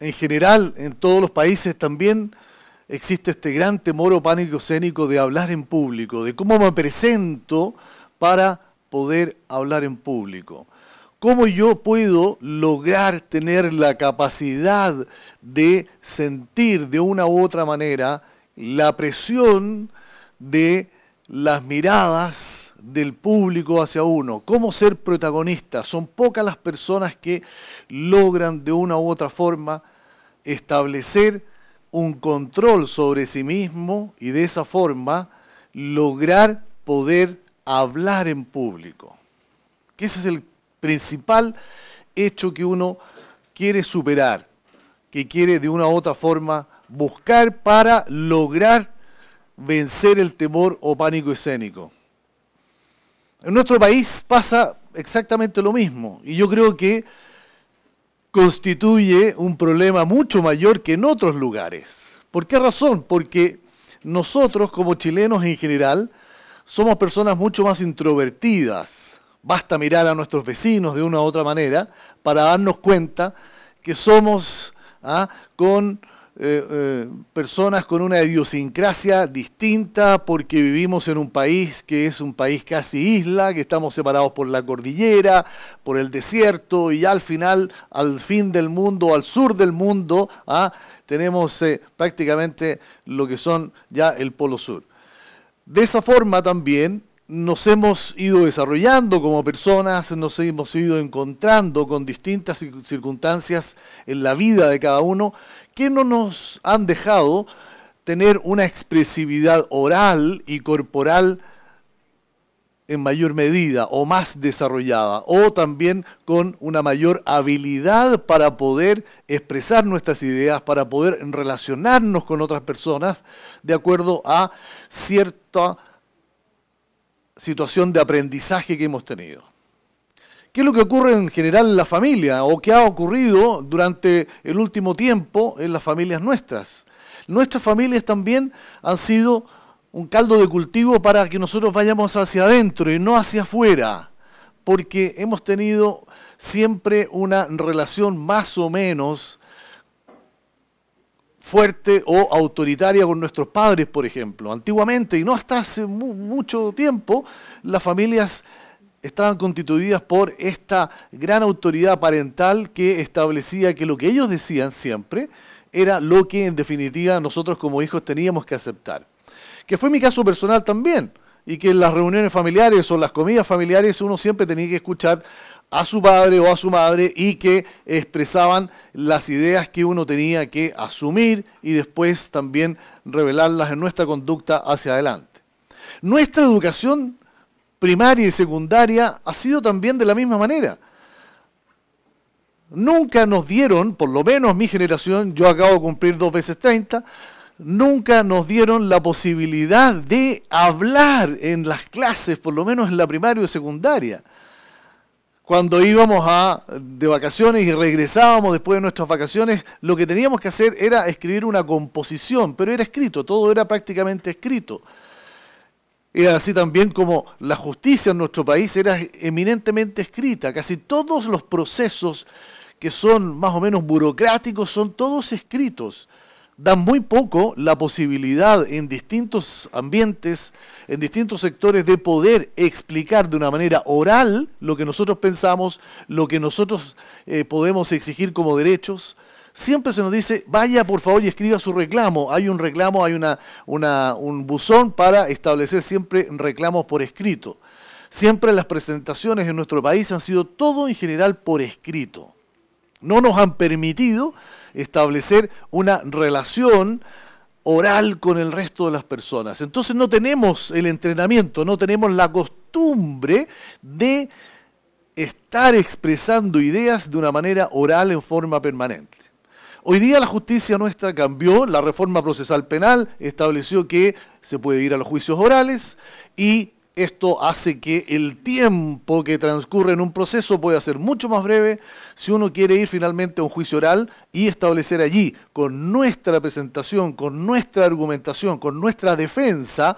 en general en todos los países también existe este gran temor o pánico escénico de hablar en público, de cómo me presento para poder hablar en público. ¿Cómo yo puedo lograr tener la capacidad de sentir de una u otra manera la presión de las miradas del público hacia uno, cómo ser protagonista. Son pocas las personas que logran de una u otra forma establecer un control sobre sí mismo y de esa forma lograr poder hablar en público. Que ese es el principal hecho que uno quiere superar, que quiere de una u otra forma buscar para lograr vencer el temor o pánico escénico. En nuestro país pasa exactamente lo mismo y yo creo que constituye un problema mucho mayor que en otros lugares. ¿Por qué razón? Porque nosotros como chilenos en general somos personas mucho más introvertidas. Basta mirar a nuestros vecinos de una u otra manera para darnos cuenta que somos ¿ah? con eh, eh, personas con una idiosincrasia distinta porque vivimos en un país que es un país casi isla, que estamos separados por la cordillera, por el desierto y al final, al fin del mundo, al sur del mundo, ¿ah? tenemos eh, prácticamente lo que son ya el Polo Sur. De esa forma también nos hemos ido desarrollando como personas, nos hemos ido encontrando con distintas circunstancias en la vida de cada uno que no nos han dejado tener una expresividad oral y corporal en mayor medida o más desarrollada, o también con una mayor habilidad para poder expresar nuestras ideas, para poder relacionarnos con otras personas de acuerdo a cierta situación de aprendizaje que hemos tenido. ¿Qué es lo que ocurre en general en la familia o qué ha ocurrido durante el último tiempo en las familias nuestras? Nuestras familias también han sido un caldo de cultivo para que nosotros vayamos hacia adentro y no hacia afuera, porque hemos tenido siempre una relación más o menos fuerte o autoritaria con nuestros padres, por ejemplo. Antiguamente, y no hasta hace mucho tiempo, las familias estaban constituidas por esta gran autoridad parental que establecía que lo que ellos decían siempre era lo que en definitiva nosotros como hijos teníamos que aceptar. Que fue mi caso personal también, y que en las reuniones familiares o las comidas familiares uno siempre tenía que escuchar a su padre o a su madre y que expresaban las ideas que uno tenía que asumir y después también revelarlas en nuestra conducta hacia adelante. Nuestra educación primaria y secundaria ha sido también de la misma manera. Nunca nos dieron, por lo menos mi generación, yo acabo de cumplir dos veces 30, nunca nos dieron la posibilidad de hablar en las clases, por lo menos en la primaria y secundaria. Cuando íbamos a, de vacaciones y regresábamos después de nuestras vacaciones, lo que teníamos que hacer era escribir una composición, pero era escrito, todo era prácticamente escrito. Y así también como la justicia en nuestro país era eminentemente escrita. Casi todos los procesos que son más o menos burocráticos son todos escritos. Dan muy poco la posibilidad en distintos ambientes, en distintos sectores, de poder explicar de una manera oral lo que nosotros pensamos, lo que nosotros eh, podemos exigir como derechos, siempre se nos dice, vaya por favor y escriba su reclamo. Hay un reclamo, hay un buzón para establecer siempre reclamos por escrito. Siempre las presentaciones en nuestro país han sido todo en general por escrito. No nos han permitido establecer una relación oral con el resto de las personas. Entonces no tenemos el entrenamiento, no tenemos la costumbre de estar expresando ideas de una manera oral en forma permanente. Hoy día la justicia nuestra cambió, la reforma procesal penal estableció que se puede ir a los juicios orales y esto hace que el tiempo que transcurre en un proceso pueda ser mucho más breve si uno quiere ir finalmente a un juicio oral y establecer allí, con nuestra presentación, con nuestra argumentación, con nuestra defensa,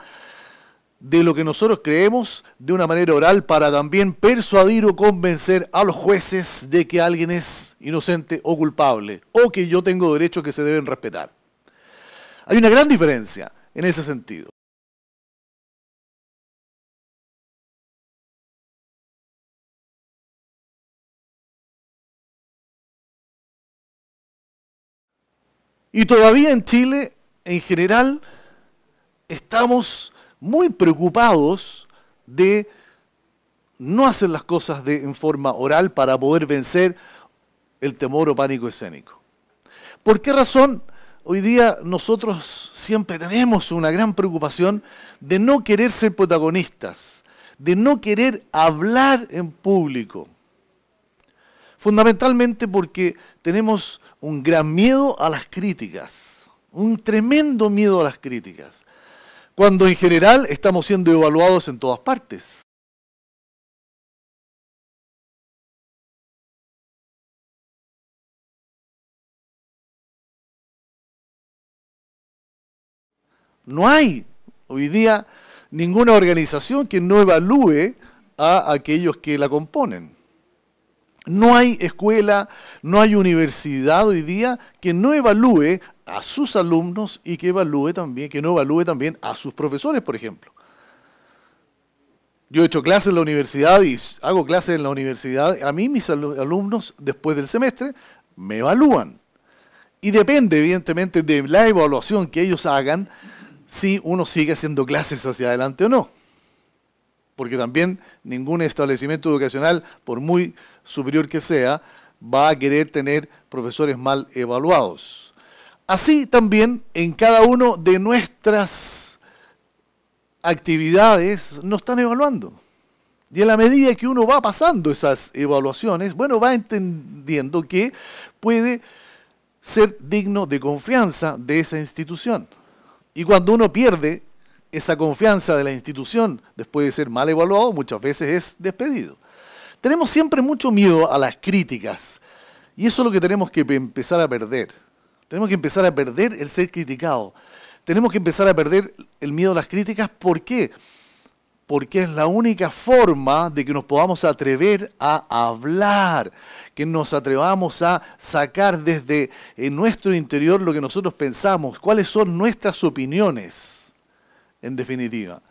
de lo que nosotros creemos de una manera oral para también persuadir o convencer a los jueces de que alguien es inocente o culpable o que yo tengo derechos que se deben respetar. Hay una gran diferencia en ese sentido. Y todavía en Chile, en general, estamos muy preocupados de no hacer las cosas en forma oral para poder vencer el temor o pánico escénico. ¿Por qué razón hoy día nosotros siempre tenemos una gran preocupación de no querer ser protagonistas, de no querer hablar en público? Fundamentalmente porque tenemos un gran miedo a las críticas, un tremendo miedo a las críticas cuando en general estamos siendo evaluados en todas partes. No hay hoy día ninguna organización que no evalúe a aquellos que la componen. No hay escuela, no hay universidad hoy día que no evalúe a sus alumnos y que evalúe también, que no evalúe también a sus profesores, por ejemplo. Yo he hecho clases en la universidad y hago clases en la universidad. A mí mis alumnos, después del semestre, me evalúan. Y depende, evidentemente, de la evaluación que ellos hagan, si uno sigue haciendo clases hacia adelante o no. Porque también ningún establecimiento educacional, por muy superior que sea, va a querer tener profesores mal evaluados. Así también en cada una de nuestras actividades nos están evaluando. Y en la medida que uno va pasando esas evaluaciones, bueno, va entendiendo que puede ser digno de confianza de esa institución. Y cuando uno pierde esa confianza de la institución, después de ser mal evaluado, muchas veces es despedido. Tenemos siempre mucho miedo a las críticas. Y eso es lo que tenemos que empezar a perder. Tenemos que empezar a perder el ser criticado. Tenemos que empezar a perder el miedo a las críticas. ¿Por qué? Porque es la única forma de que nos podamos atrever a hablar, que nos atrevamos a sacar desde eh, nuestro interior lo que nosotros pensamos, cuáles son nuestras opiniones, en definitiva.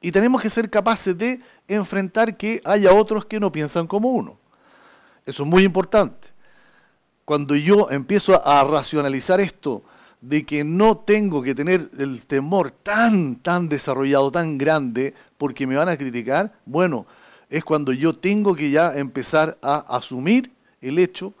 Y tenemos que ser capaces de enfrentar que haya otros que no piensan como uno. Eso es muy importante cuando yo empiezo a racionalizar esto, de que no tengo que tener el temor tan, tan desarrollado, tan grande, porque me van a criticar, bueno, es cuando yo tengo que ya empezar a asumir el hecho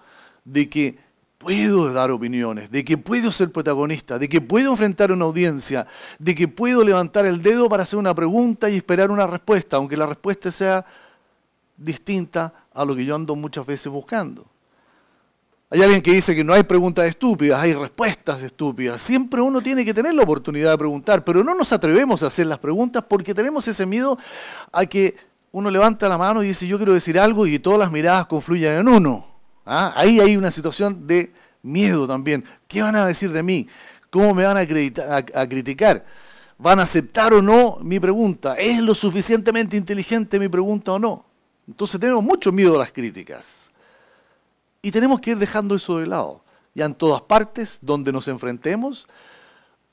de que puedo dar opiniones, de que puedo ser protagonista, de que puedo enfrentar una audiencia, de que puedo levantar el dedo para hacer una pregunta y esperar una respuesta, aunque la respuesta sea distinta a lo que yo ando muchas veces buscando. Hay alguien que dice que no hay preguntas estúpidas, hay respuestas estúpidas. Siempre uno tiene que tener la oportunidad de preguntar, pero no nos atrevemos a hacer las preguntas porque tenemos ese miedo a que uno levanta la mano y dice yo quiero decir algo y todas las miradas confluyan en uno. ¿ah? Ahí hay una situación de miedo también. ¿Qué van a decir de mí? ¿Cómo me van a criticar? ¿Van a aceptar o no mi pregunta? ¿Es lo suficientemente inteligente mi pregunta o no? Entonces tenemos mucho miedo a las críticas. Y tenemos que ir dejando eso de lado. Ya en todas partes donde nos enfrentemos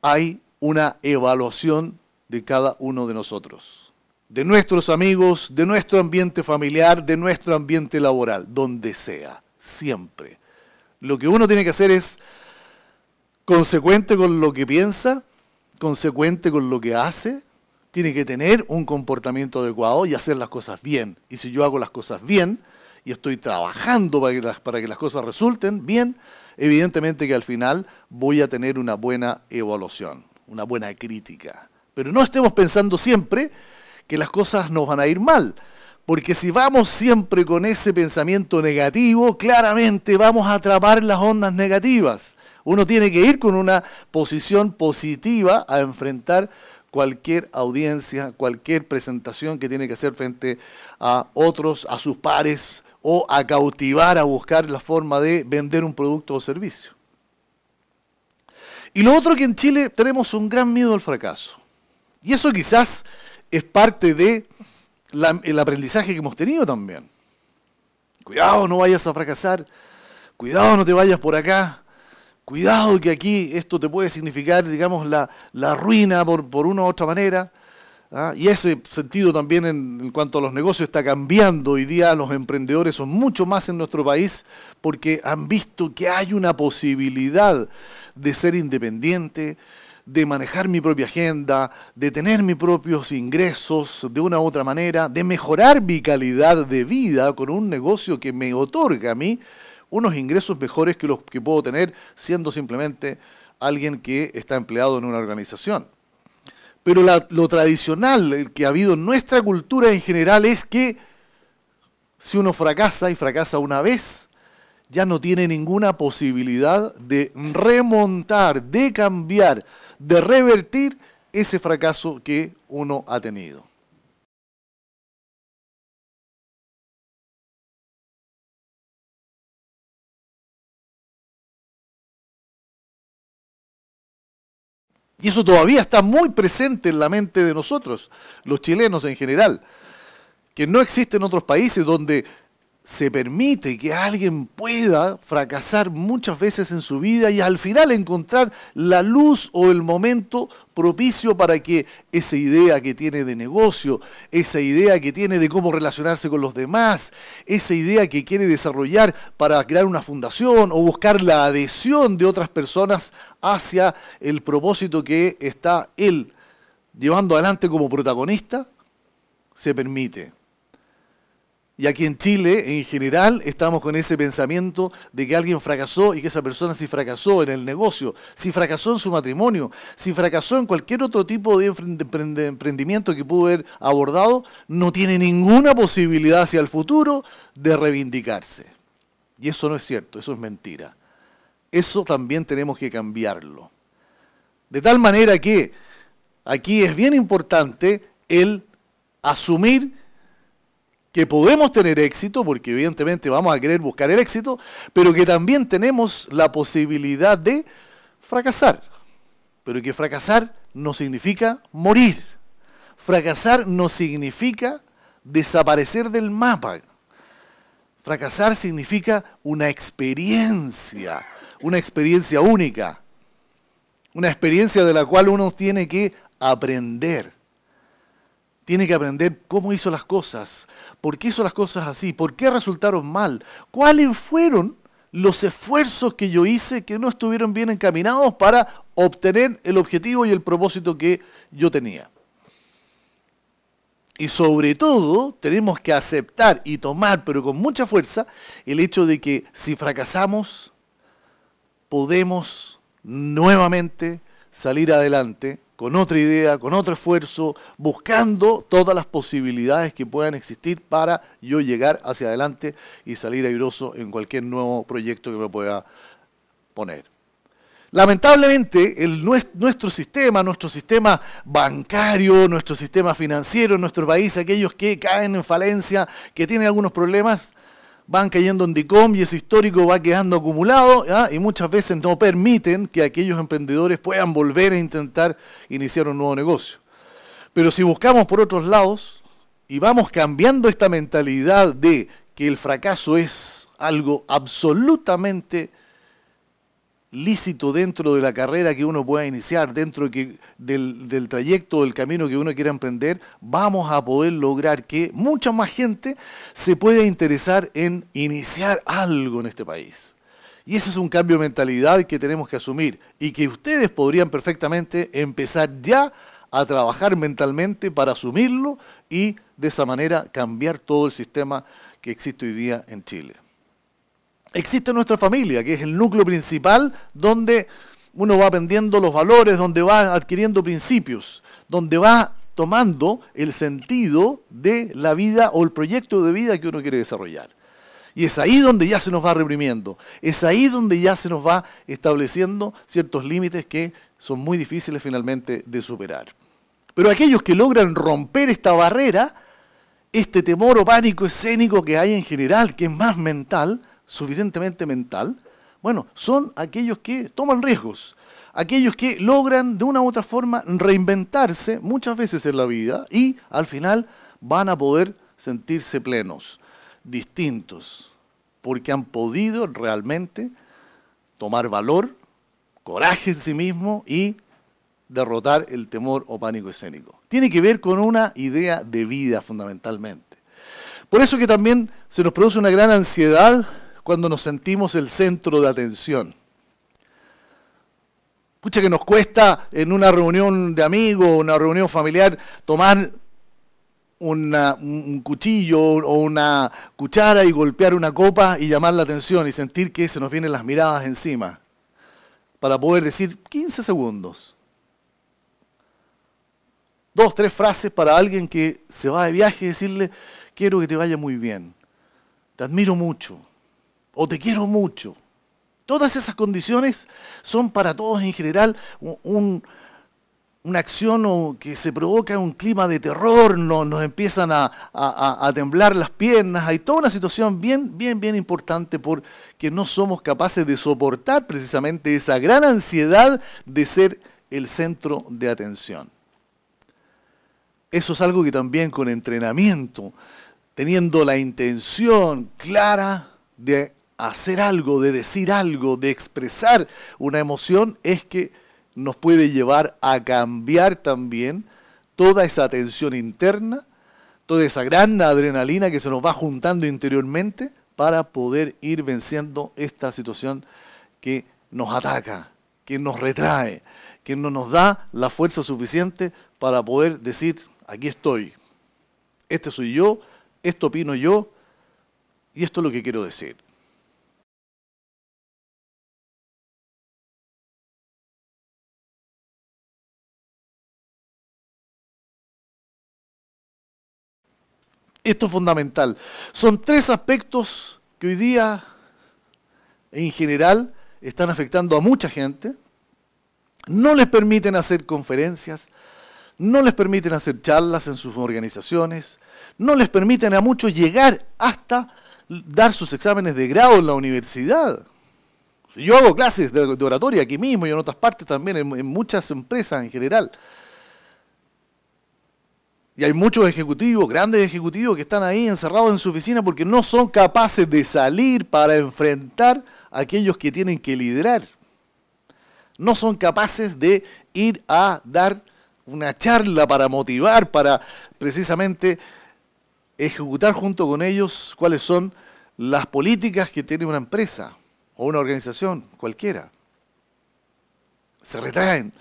hay una evaluación de cada uno de nosotros, de nuestros amigos, de nuestro ambiente familiar, de nuestro ambiente laboral, donde sea, siempre. Lo que uno tiene que hacer es consecuente con lo que piensa, consecuente con lo que hace, tiene que tener un comportamiento adecuado y hacer las cosas bien. Y si yo hago las cosas bien, y estoy trabajando para que las, cosas resulten bien, evidentemente que al final voy a tener una buena evaluación, una buena crítica. Pero no estemos pensando siempre que las cosas nos van a ir mal, porque si vamos siempre con ese pensamiento negativo, claramente vamos a atrapar las ondas negativas. Uno tiene que ir con una posición positiva a enfrentar cualquier audiencia, cualquier presentación que tiene que hacer frente a otros, a sus pares, o a cautivar, a buscar la forma de vender un producto o servicio. Y lo otro que en Chile tenemos un gran miedo al fracaso. Y eso quizás es parte del el aprendizaje que hemos tenido también. Cuidado, no vayas a fracasar. Cuidado, no te vayas por acá. Cuidado que aquí esto te puede significar, digamos, la, ruina por, por una u otra manera. ¿Ah? Y ese sentido también en, en, cuanto a los negocios está cambiando. Hoy día los emprendedores son mucho más en nuestro país porque han visto que hay una posibilidad de ser independiente, de manejar mi propia agenda, de tener mis propios ingresos de una u otra manera, de mejorar mi calidad de vida con un negocio que me otorga a mí unos ingresos mejores que los que puedo tener siendo simplemente alguien que está empleado en una organización. Pero lo tradicional que ha habido en nuestra cultura en general es que si uno fracasa y fracasa una vez, ya no tiene ninguna posibilidad de remontar, de cambiar, de revertir ese fracaso que uno ha tenido. Y eso todavía está muy presente en la mente de nosotros, los chilenos en general, que no existen otros países donde se permite que alguien pueda fracasar muchas veces en su vida y al final encontrar la luz o el momento propicio para que esa idea que tiene de negocio, esa idea que tiene de cómo relacionarse con los demás, esa idea que quiere desarrollar para crear una fundación o buscar la adhesión de otras personas hacia el propósito que está él llevando adelante como protagonista, se permite. Y aquí en Chile, en general, estamos con ese pensamiento de que alguien fracasó y que esa persona si fracasó en el negocio, si fracasó en su matrimonio, si fracasó en cualquier otro tipo de emprendimiento que pudo haber abordado, no tiene ninguna posibilidad hacia el futuro de reivindicarse. Y eso no es cierto, eso es mentira. Eso también tenemos que cambiarlo. De tal manera que aquí es bien importante el asumir que podemos tener éxito, porque evidentemente vamos a querer buscar el éxito, pero que también tenemos la posibilidad de fracasar. Pero que fracasar no significa morir. Fracasar no significa desaparecer del mapa. Fracasar significa una experiencia una experiencia única, una experiencia de la cual uno tiene que aprender. Tiene que aprender cómo hizo las cosas, por qué hizo las cosas así, por qué resultaron mal, cuáles fueron los esfuerzos que yo hice que no estuvieron bien encaminados para obtener el objetivo y el propósito que yo tenía. Y sobre todo tenemos que aceptar y tomar, pero con mucha fuerza, el hecho de que si fracasamos, podemos nuevamente salir adelante con otra idea, con otro esfuerzo, buscando todas las posibilidades que puedan existir para yo llegar hacia adelante y salir airoso en cualquier nuevo proyecto que me pueda poner. Lamentablemente, nuestro sistema, nuestro sistema bancario, nuestro sistema financiero nuestro país, aquellos que caen en falencia, que tienen algunos problemas, van cayendo en DICOM y ese histórico va quedando acumulado ¿ah? y muchas veces no permiten que aquellos emprendedores puedan volver a intentar iniciar un nuevo negocio. Pero si buscamos por otros lados y vamos cambiando esta mentalidad de que el fracaso es algo absolutamente lícito dentro de la carrera que uno pueda iniciar, dentro del, del, trayecto, del camino que uno quiera emprender, vamos a poder lograr que mucha más gente se pueda interesar en iniciar algo en este país. Y ese es un cambio de mentalidad que tenemos que asumir y que ustedes podrían perfectamente empezar ya a trabajar mentalmente para asumirlo y de esa manera cambiar todo el sistema que existe hoy día en Chile existe nuestra familia, que es el núcleo principal donde uno va aprendiendo los valores, donde va adquiriendo principios, donde va tomando el sentido de la vida o el proyecto de vida que uno quiere desarrollar. Y es ahí donde ya se nos va reprimiendo, es ahí donde ya se nos va estableciendo ciertos límites que son muy difíciles finalmente de superar. Pero aquellos que logran romper esta barrera, este temor o pánico escénico que hay en general, que es más mental, suficientemente mental, bueno, son aquellos que toman riesgos, aquellos que logran de una u otra forma reinventarse muchas veces en la vida y al final van a poder sentirse plenos, distintos, porque han podido realmente tomar valor, coraje en sí mismo y derrotar el temor o pánico escénico. Tiene que ver con una idea de vida fundamentalmente. Por eso que también se nos produce una gran ansiedad cuando nos sentimos el centro de atención. Pucha que nos cuesta en una reunión de amigos, una reunión familiar, tomar un cuchillo o una cuchara y golpear una copa y llamar la atención y sentir que se nos vienen las miradas encima para poder decir 15 segundos. Dos, tres frases para alguien que se va de viaje y decirle, quiero que te vaya muy bien, te admiro mucho, o te quiero mucho. Todas esas condiciones son para todos en general una acción o que se provoca un clima de terror, nos, empiezan a, a, temblar las piernas, hay toda una situación bien, bien, bien importante porque no somos capaces de soportar precisamente esa gran ansiedad de ser el centro de atención. Eso es algo que también con entrenamiento, teniendo la intención clara de hacer algo, de decir algo, de expresar una emoción, es que nos puede llevar a cambiar también toda esa tensión interna, toda esa gran adrenalina que se nos va juntando interiormente para poder ir venciendo esta situación que nos ataca, que nos retrae, que no nos da la fuerza suficiente para poder decir, aquí estoy, este soy yo, esto opino yo y esto es lo que quiero decir. Esto es fundamental. Son tres aspectos que hoy día, en general, están afectando a mucha gente. No les permiten hacer conferencias, no les permiten hacer charlas en sus organizaciones, no les permiten a muchos llegar hasta dar sus exámenes de grado en la universidad. Yo hago clases de, oratoria aquí mismo y en otras partes también, en, en muchas empresas en general. Y hay muchos ejecutivos, grandes ejecutivos, que están ahí encerrados en su oficina porque no son capaces de salir para enfrentar a aquellos que tienen que liderar. No son capaces de ir a dar una charla para motivar, para precisamente ejecutar junto con ellos cuáles son las políticas que tiene una empresa o una organización cualquiera. Se retraen,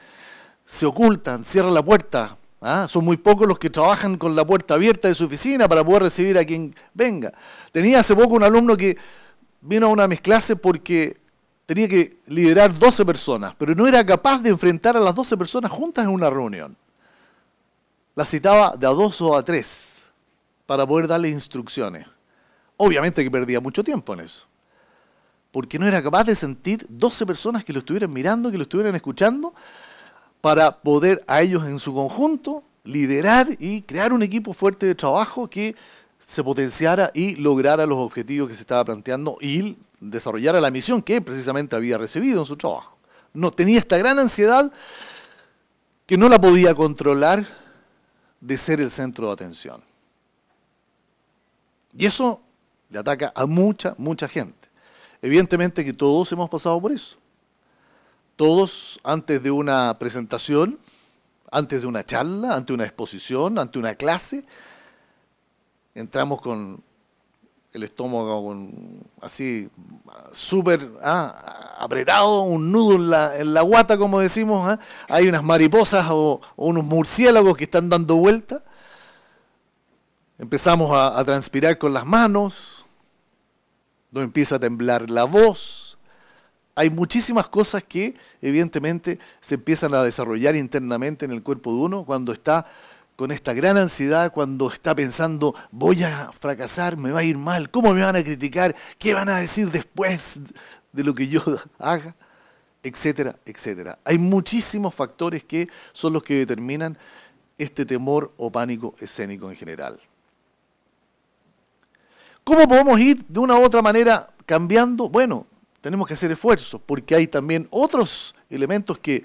se ocultan, cierran la puerta, ¿Ah? Son muy pocos los que trabajan con la puerta abierta de su oficina para poder recibir a quien venga. Tenía hace poco un alumno que vino a una de mis clases porque tenía que liderar 12 personas, pero no era capaz de enfrentar a las 12 personas juntas en una reunión. La citaba de a dos o a tres para poder darle instrucciones. Obviamente que perdía mucho tiempo en eso, porque no era capaz de sentir 12 personas que lo estuvieran mirando, que lo estuvieran escuchando para poder a ellos en su conjunto liderar y crear un equipo fuerte de trabajo que se potenciara y lograra los objetivos que se estaba planteando y desarrollara la misión que precisamente había recibido en su trabajo. No, tenía esta gran ansiedad que no la podía controlar de ser el centro de atención. Y eso le ataca a mucha, mucha gente. Evidentemente que todos hemos pasado por eso todos antes de una presentación, antes de una charla, ante una exposición, ante una clase, entramos con el estómago así súper ah, apretado, un nudo en la, en la guata, como decimos. Ah. Hay unas mariposas o, unos murciélagos que están dando vuelta. Empezamos a, a transpirar con las manos. No empieza a temblar la voz hay muchísimas cosas que evidentemente se empiezan a desarrollar internamente en el cuerpo de uno cuando está con esta gran ansiedad, cuando está pensando, voy a fracasar, me va a ir mal, ¿cómo me van a criticar? ¿Qué van a decir después de lo que yo haga? Etcétera, etcétera. Hay muchísimos factores que son los que determinan este temor o pánico escénico en general. ¿Cómo podemos ir de una u otra manera cambiando? Bueno, tenemos que hacer esfuerzos, porque hay también otros elementos que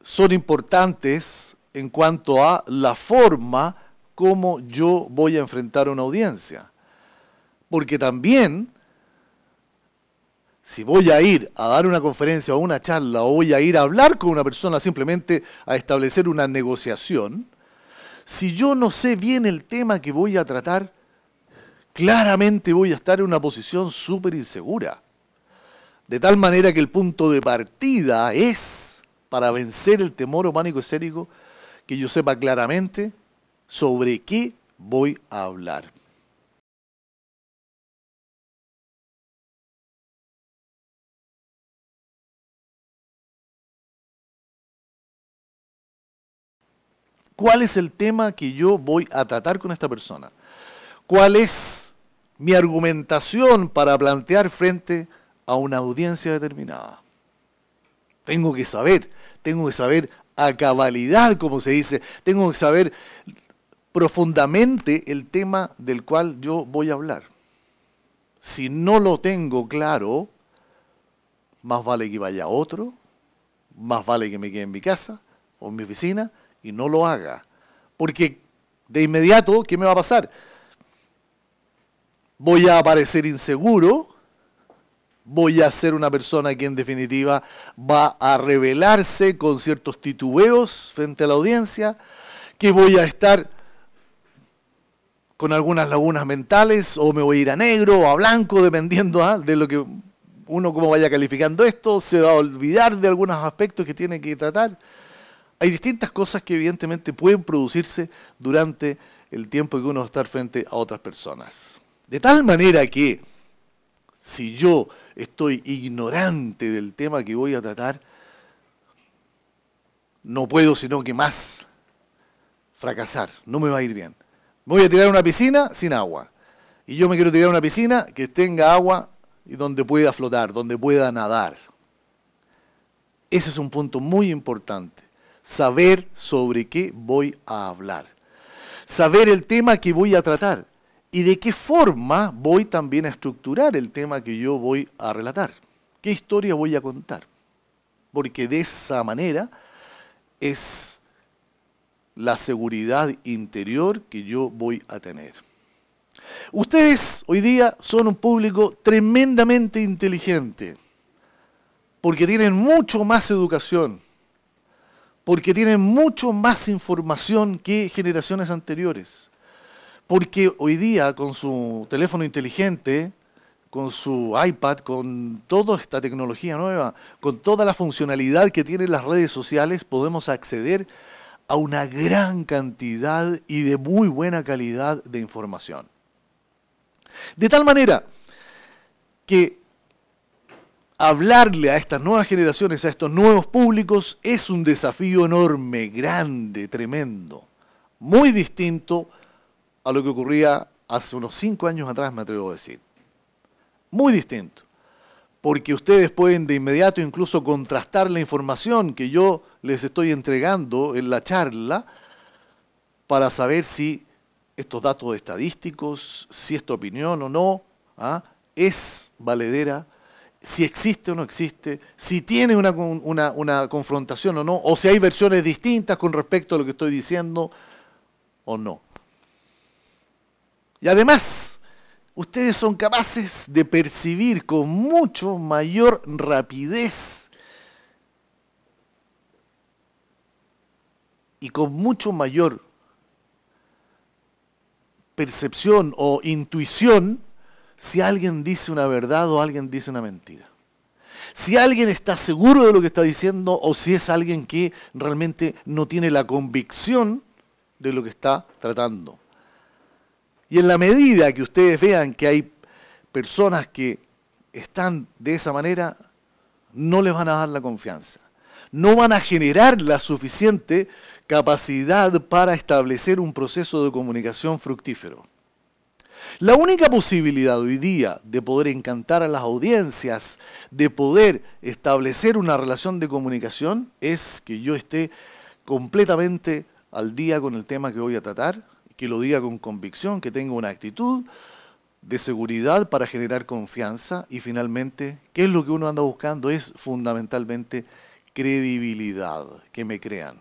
son importantes en cuanto a la forma como yo voy a enfrentar una audiencia. Porque también, si voy a ir a dar una conferencia o una charla, o voy a ir a hablar con una persona simplemente a establecer una negociación, si yo no sé bien el tema que voy a tratar, claramente voy a estar en una posición súper insegura. De tal manera que el punto de partida es, para vencer el temor o pánico escénico, que yo sepa claramente sobre qué voy a hablar. ¿Cuál es el tema que yo voy a tratar con esta persona? ¿Cuál es mi argumentación para plantear frente a una audiencia determinada. Tengo que saber, tengo que saber a cabalidad, como se dice, tengo que saber profundamente el tema del cual yo voy a hablar. Si no lo tengo claro, más vale que vaya a otro, más vale que me quede en mi casa o en mi oficina y no lo haga. Porque de inmediato, ¿qué me va a pasar? voy a parecer inseguro, voy a ser una persona que en definitiva va a revelarse con ciertos titubeos frente a la audiencia, que voy a estar con algunas lagunas mentales o me voy a ir a negro o a blanco, dependiendo ¿ah? de lo que uno como vaya calificando esto, se va a olvidar de algunos aspectos que tiene que tratar. Hay distintas cosas que evidentemente pueden producirse durante el tiempo que uno va a estar frente a otras personas. De tal manera que si yo estoy ignorante del tema que voy a tratar, no puedo sino que más fracasar, no me va a ir bien. Me voy a tirar a una piscina sin agua. Y yo me quiero tirar a una piscina que tenga agua y donde pueda flotar, donde pueda nadar. Ese es un punto muy importante. Saber sobre qué voy a hablar. Saber el tema que voy a tratar y de qué forma voy también a estructurar el tema que yo voy a relatar. ¿Qué historia voy a contar? Porque de esa manera es la seguridad interior que yo voy a tener. Ustedes hoy día son un público tremendamente inteligente, porque tienen mucho más educación, porque tienen mucho más información que generaciones anteriores porque hoy día con su teléfono inteligente, con su iPad, con toda esta tecnología nueva, con toda la funcionalidad que tienen las redes sociales, podemos acceder a una gran cantidad y de muy buena calidad de información. De tal manera que hablarle a estas nuevas generaciones, a estos nuevos públicos, es un desafío enorme, grande, tremendo, muy distinto a lo que ocurría hace unos cinco años atrás, me atrevo a decir. Muy distinto. Porque ustedes pueden de inmediato incluso contrastar la información que yo les estoy entregando en la charla para saber si estos datos estadísticos, si esta opinión o no ¿ah? es valedera, si existe o no existe, si tiene una confrontación o no, o si hay versiones distintas con respecto a lo que estoy diciendo o no. Y además, ustedes son capaces de percibir con mucho mayor rapidez y con mucho mayor percepción o intuición si alguien dice una verdad o alguien dice una mentira. Si alguien está seguro de lo que está diciendo o si es alguien que realmente no tiene la convicción de lo que está tratando. Y en la medida que ustedes vean que hay personas que están de esa manera, no les van a dar la confianza. No van a generar la suficiente capacidad para establecer un proceso de comunicación fructífero. La única posibilidad hoy día de poder encantar a las audiencias, de poder establecer una relación de comunicación, es que yo esté completamente al día con el tema que voy a tratar, que lo diga con convicción, que tenga una actitud de seguridad para generar confianza y finalmente, ¿qué es lo que uno anda buscando? Es fundamentalmente credibilidad, que me crean.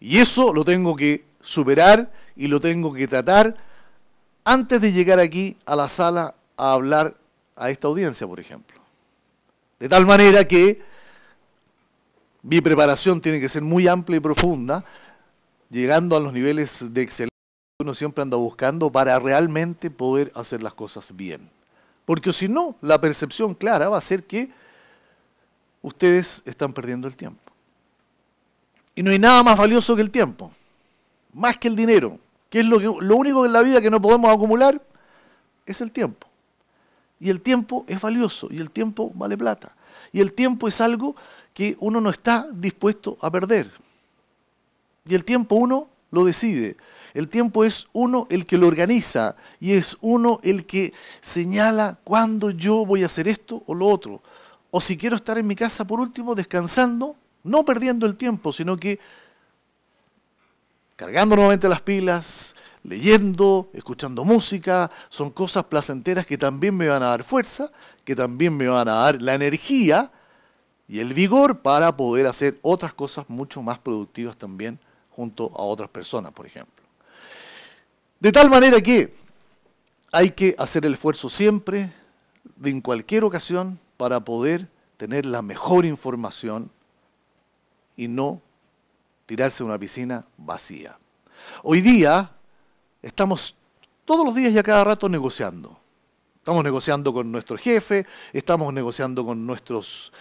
Y eso lo tengo que superar y lo tengo que tratar antes de llegar aquí a la sala a hablar a esta audiencia, por ejemplo. De tal manera que mi preparación tiene que ser muy amplia y profunda llegando a los niveles de excelencia que uno siempre anda buscando para realmente poder hacer las cosas bien. Porque si no, la percepción clara va a ser que ustedes están perdiendo el tiempo. Y no hay nada más valioso que el tiempo, más que el dinero, que es lo, que, lo único en la vida que no podemos acumular, es el tiempo. Y el tiempo es valioso, y el tiempo vale plata. Y el tiempo es algo que uno no está dispuesto a perder. Y el tiempo uno lo decide. El tiempo es uno el que lo organiza y es uno el que señala cuándo yo voy a hacer esto o lo otro. O si quiero estar en mi casa por último descansando, no perdiendo el tiempo, sino que cargando nuevamente las pilas, leyendo, escuchando música, son cosas placenteras que también me van a dar fuerza, que también me van a dar la energía y el vigor para poder hacer otras cosas mucho más productivas también junto a otras personas, por ejemplo. De tal manera que hay que hacer el esfuerzo siempre, en cualquier ocasión, para poder tener la mejor información y no tirarse a una piscina vacía. Hoy día estamos todos los días y a cada rato negociando. Estamos negociando con nuestro jefe, estamos negociando con nuestros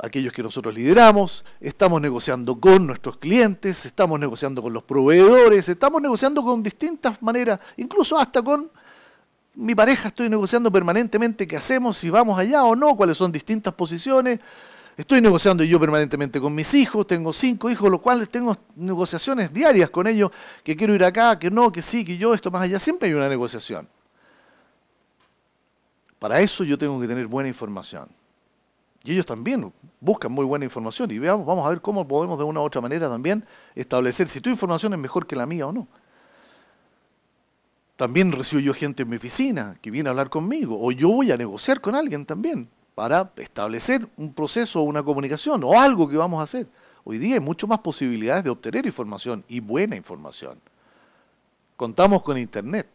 aquellos que nosotros lideramos, estamos negociando con nuestros clientes, estamos negociando con los proveedores, estamos negociando con distintas maneras, incluso hasta con mi pareja estoy negociando permanentemente qué hacemos, si vamos allá o no, cuáles son distintas posiciones. Estoy negociando yo permanentemente con mis hijos, tengo cinco hijos, los cuales tengo negociaciones diarias con ellos, que quiero ir acá, que no, que sí, que yo, esto más allá, siempre hay una negociación. Para eso yo tengo que tener buena información y ellos también buscan muy buena información y veamos, vamos a ver cómo podemos de una u otra manera también establecer si tu información es mejor que la mía o no. También recibo yo gente en mi oficina que viene a hablar conmigo o yo voy a negociar con alguien también para establecer un proceso o una comunicación o algo que vamos a hacer. Hoy día hay mucho más posibilidades de obtener información y buena información. Contamos con Internet.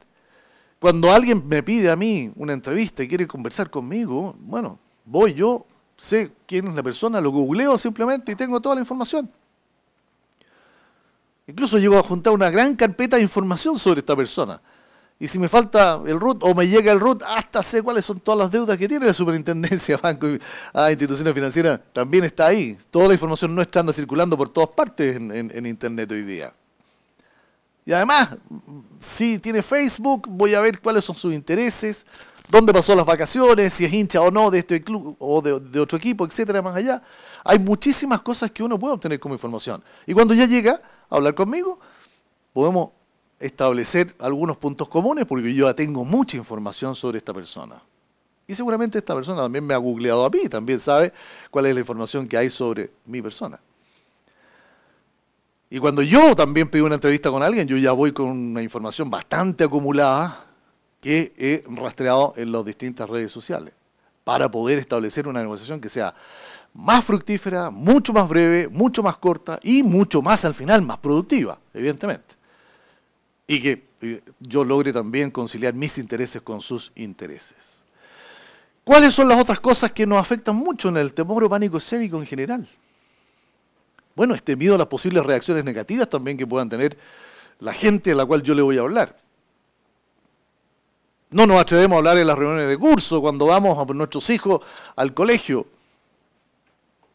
Cuando alguien me pide a mí una entrevista y quiere conversar conmigo, bueno, voy yo sé quién es la persona, lo googleo simplemente y tengo toda la información. Incluso llego a juntar una gran carpeta de información sobre esta persona. Y si me falta el root o me llega el root, hasta sé cuáles son todas las deudas que tiene la superintendencia, banco y ah, instituciones financieras. También está ahí. Toda la información nuestra anda circulando por todas partes en Internet hoy día. Y además, si tiene Facebook, voy a ver cuáles son sus intereses, dónde pasó las vacaciones, si es hincha o no de este club o de, otro equipo, etcétera, más allá. Hay muchísimas cosas que uno puede obtener como información. Y cuando ya llega a hablar conmigo, podemos establecer algunos puntos comunes porque yo ya tengo mucha información sobre esta persona. Y seguramente esta persona también me ha googleado a mí, también sabe cuál es la información que hay sobre mi persona. Y cuando yo también pido una entrevista con alguien, yo ya voy con una información bastante acumulada que he rastreado en las distintas redes sociales para poder establecer una negociación que sea más fructífera, mucho más breve, mucho más corta y mucho más al final, más productiva, evidentemente. Y que eh, yo logre también conciliar mis intereses con sus intereses. ¿Cuáles son las otras cosas que nos afectan mucho en el temor o pánico escénico en general? Bueno, este miedo a las posibles reacciones negativas también que puedan tener la gente a la cual yo le voy a hablar. No nos atrevemos a hablar en las reuniones de curso cuando vamos a nuestros hijos al colegio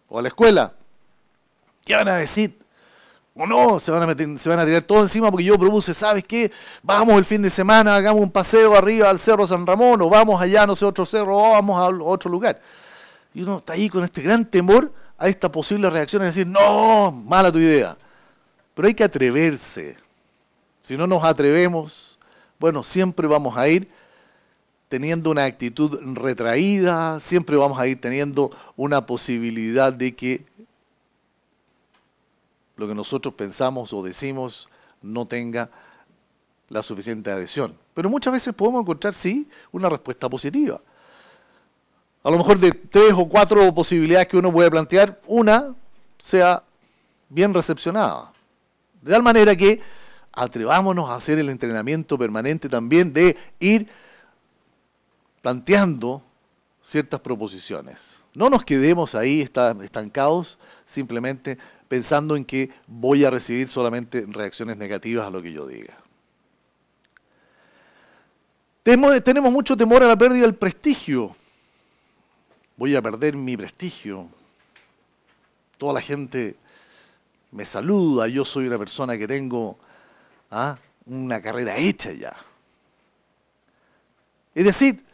o a la escuela. ¿Qué van a decir? O no, se van, a se van a tirar todo encima porque yo produce, ¿sabes qué? Vamos el fin de semana, hagamos un paseo arriba al Cerro San Ramón, o vamos allá, no sé, otro cerro, o vamos a otro lugar. Y uno está ahí con este gran temor a esta posible reacción de decir, no, mala tu idea. Pero hay que atreverse. Si no nos atrevemos, bueno, siempre vamos a ir teniendo una actitud retraída, siempre vamos a ir teniendo una posibilidad de que lo que nosotros pensamos o decimos no tenga la suficiente adhesión. Pero muchas veces podemos encontrar, sí, una respuesta positiva. A lo mejor de tres o cuatro posibilidades que uno puede plantear, una sea bien recepcionada. De tal manera que atrevámonos a hacer el entrenamiento permanente también de ir planteando ciertas proposiciones. No nos quedemos ahí estancados simplemente pensando en que voy a recibir solamente reacciones negativas a lo que yo diga. Tenemos mucho temor a la pérdida del prestigio. Voy a perder mi prestigio. Toda la gente me saluda, yo soy una persona que tengo ¿ah? una carrera hecha ya. Es decir,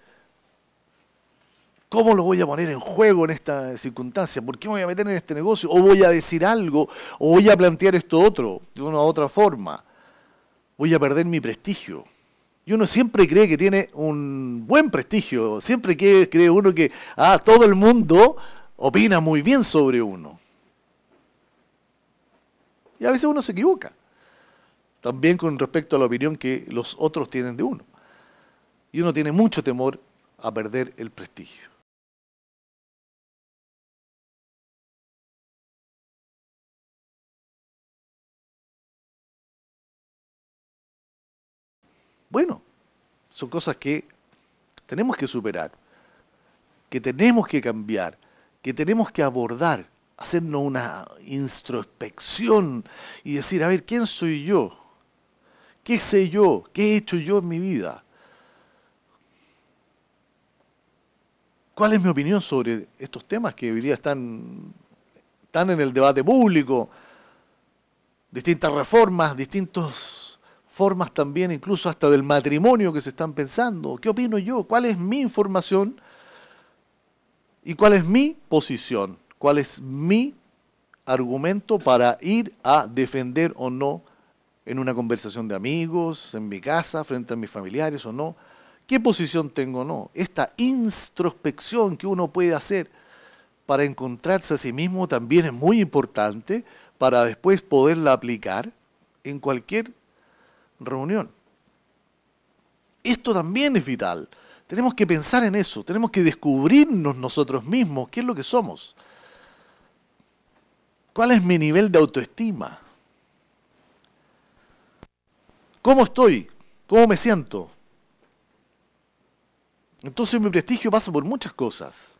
¿Cómo lo voy a poner en juego en esta circunstancia? ¿Por qué me voy a meter en este negocio? ¿O voy a decir algo? ¿O voy a plantear esto otro de una u otra forma? Voy a perder mi prestigio. Y uno siempre cree que tiene un buen prestigio. Siempre cree, uno que ah, todo el mundo opina muy bien sobre uno. Y a veces uno se equivoca. También con respecto a la opinión que los otros tienen de uno. Y uno tiene mucho temor a perder el prestigio. Bueno, son cosas que tenemos que superar, que tenemos que cambiar, que tenemos que abordar, hacernos una introspección y decir, a ver, ¿quién soy yo? ¿Qué sé yo? ¿Qué he hecho yo en mi vida? ¿Cuál es mi opinión sobre estos temas que hoy día están, en el debate público? Distintas reformas, distintos formas también incluso hasta del matrimonio que se están pensando. ¿Qué opino yo? ¿Cuál es mi información? ¿Y cuál es mi posición? ¿Cuál es mi argumento para ir a defender o no en una conversación de amigos, en mi casa, frente a mis familiares o no? ¿Qué posición tengo o no? Esta introspección que uno puede hacer para encontrarse a sí mismo también es muy importante para después poderla aplicar en cualquier reunión. Esto también es vital. Tenemos que pensar en eso, tenemos que descubrirnos nosotros mismos qué es lo que somos. ¿Cuál es mi nivel de autoestima? ¿Cómo estoy? ¿Cómo me siento? Entonces mi prestigio pasa por muchas cosas.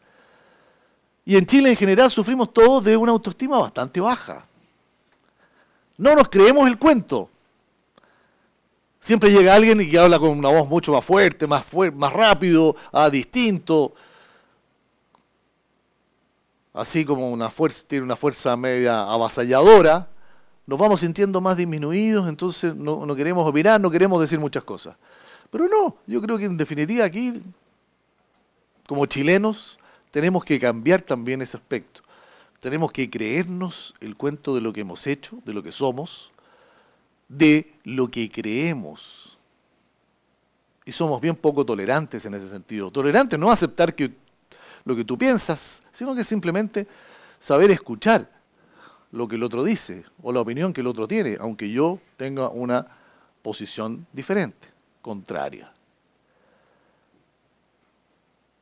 Y en Chile en general sufrimos todos de una autoestima bastante baja. No nos creemos el cuento. Siempre llega alguien y que habla con una voz mucho más fuerte, más, fuerte, más rápido, ah, distinto. Así como una fuerza, tiene una fuerza media avasalladora, nos vamos sintiendo más disminuidos, entonces no, no queremos opinar, no queremos decir muchas cosas. Pero no, yo creo que en definitiva aquí, como chilenos, tenemos que cambiar también ese aspecto. Tenemos que creernos el cuento de lo que hemos hecho, de lo que somos, de lo que creemos. Y somos bien poco tolerantes en ese sentido. Tolerante no aceptar que lo que tú piensas, sino que simplemente saber escuchar lo que el otro dice o la opinión que el otro tiene, aunque yo tenga una posición diferente, contraria.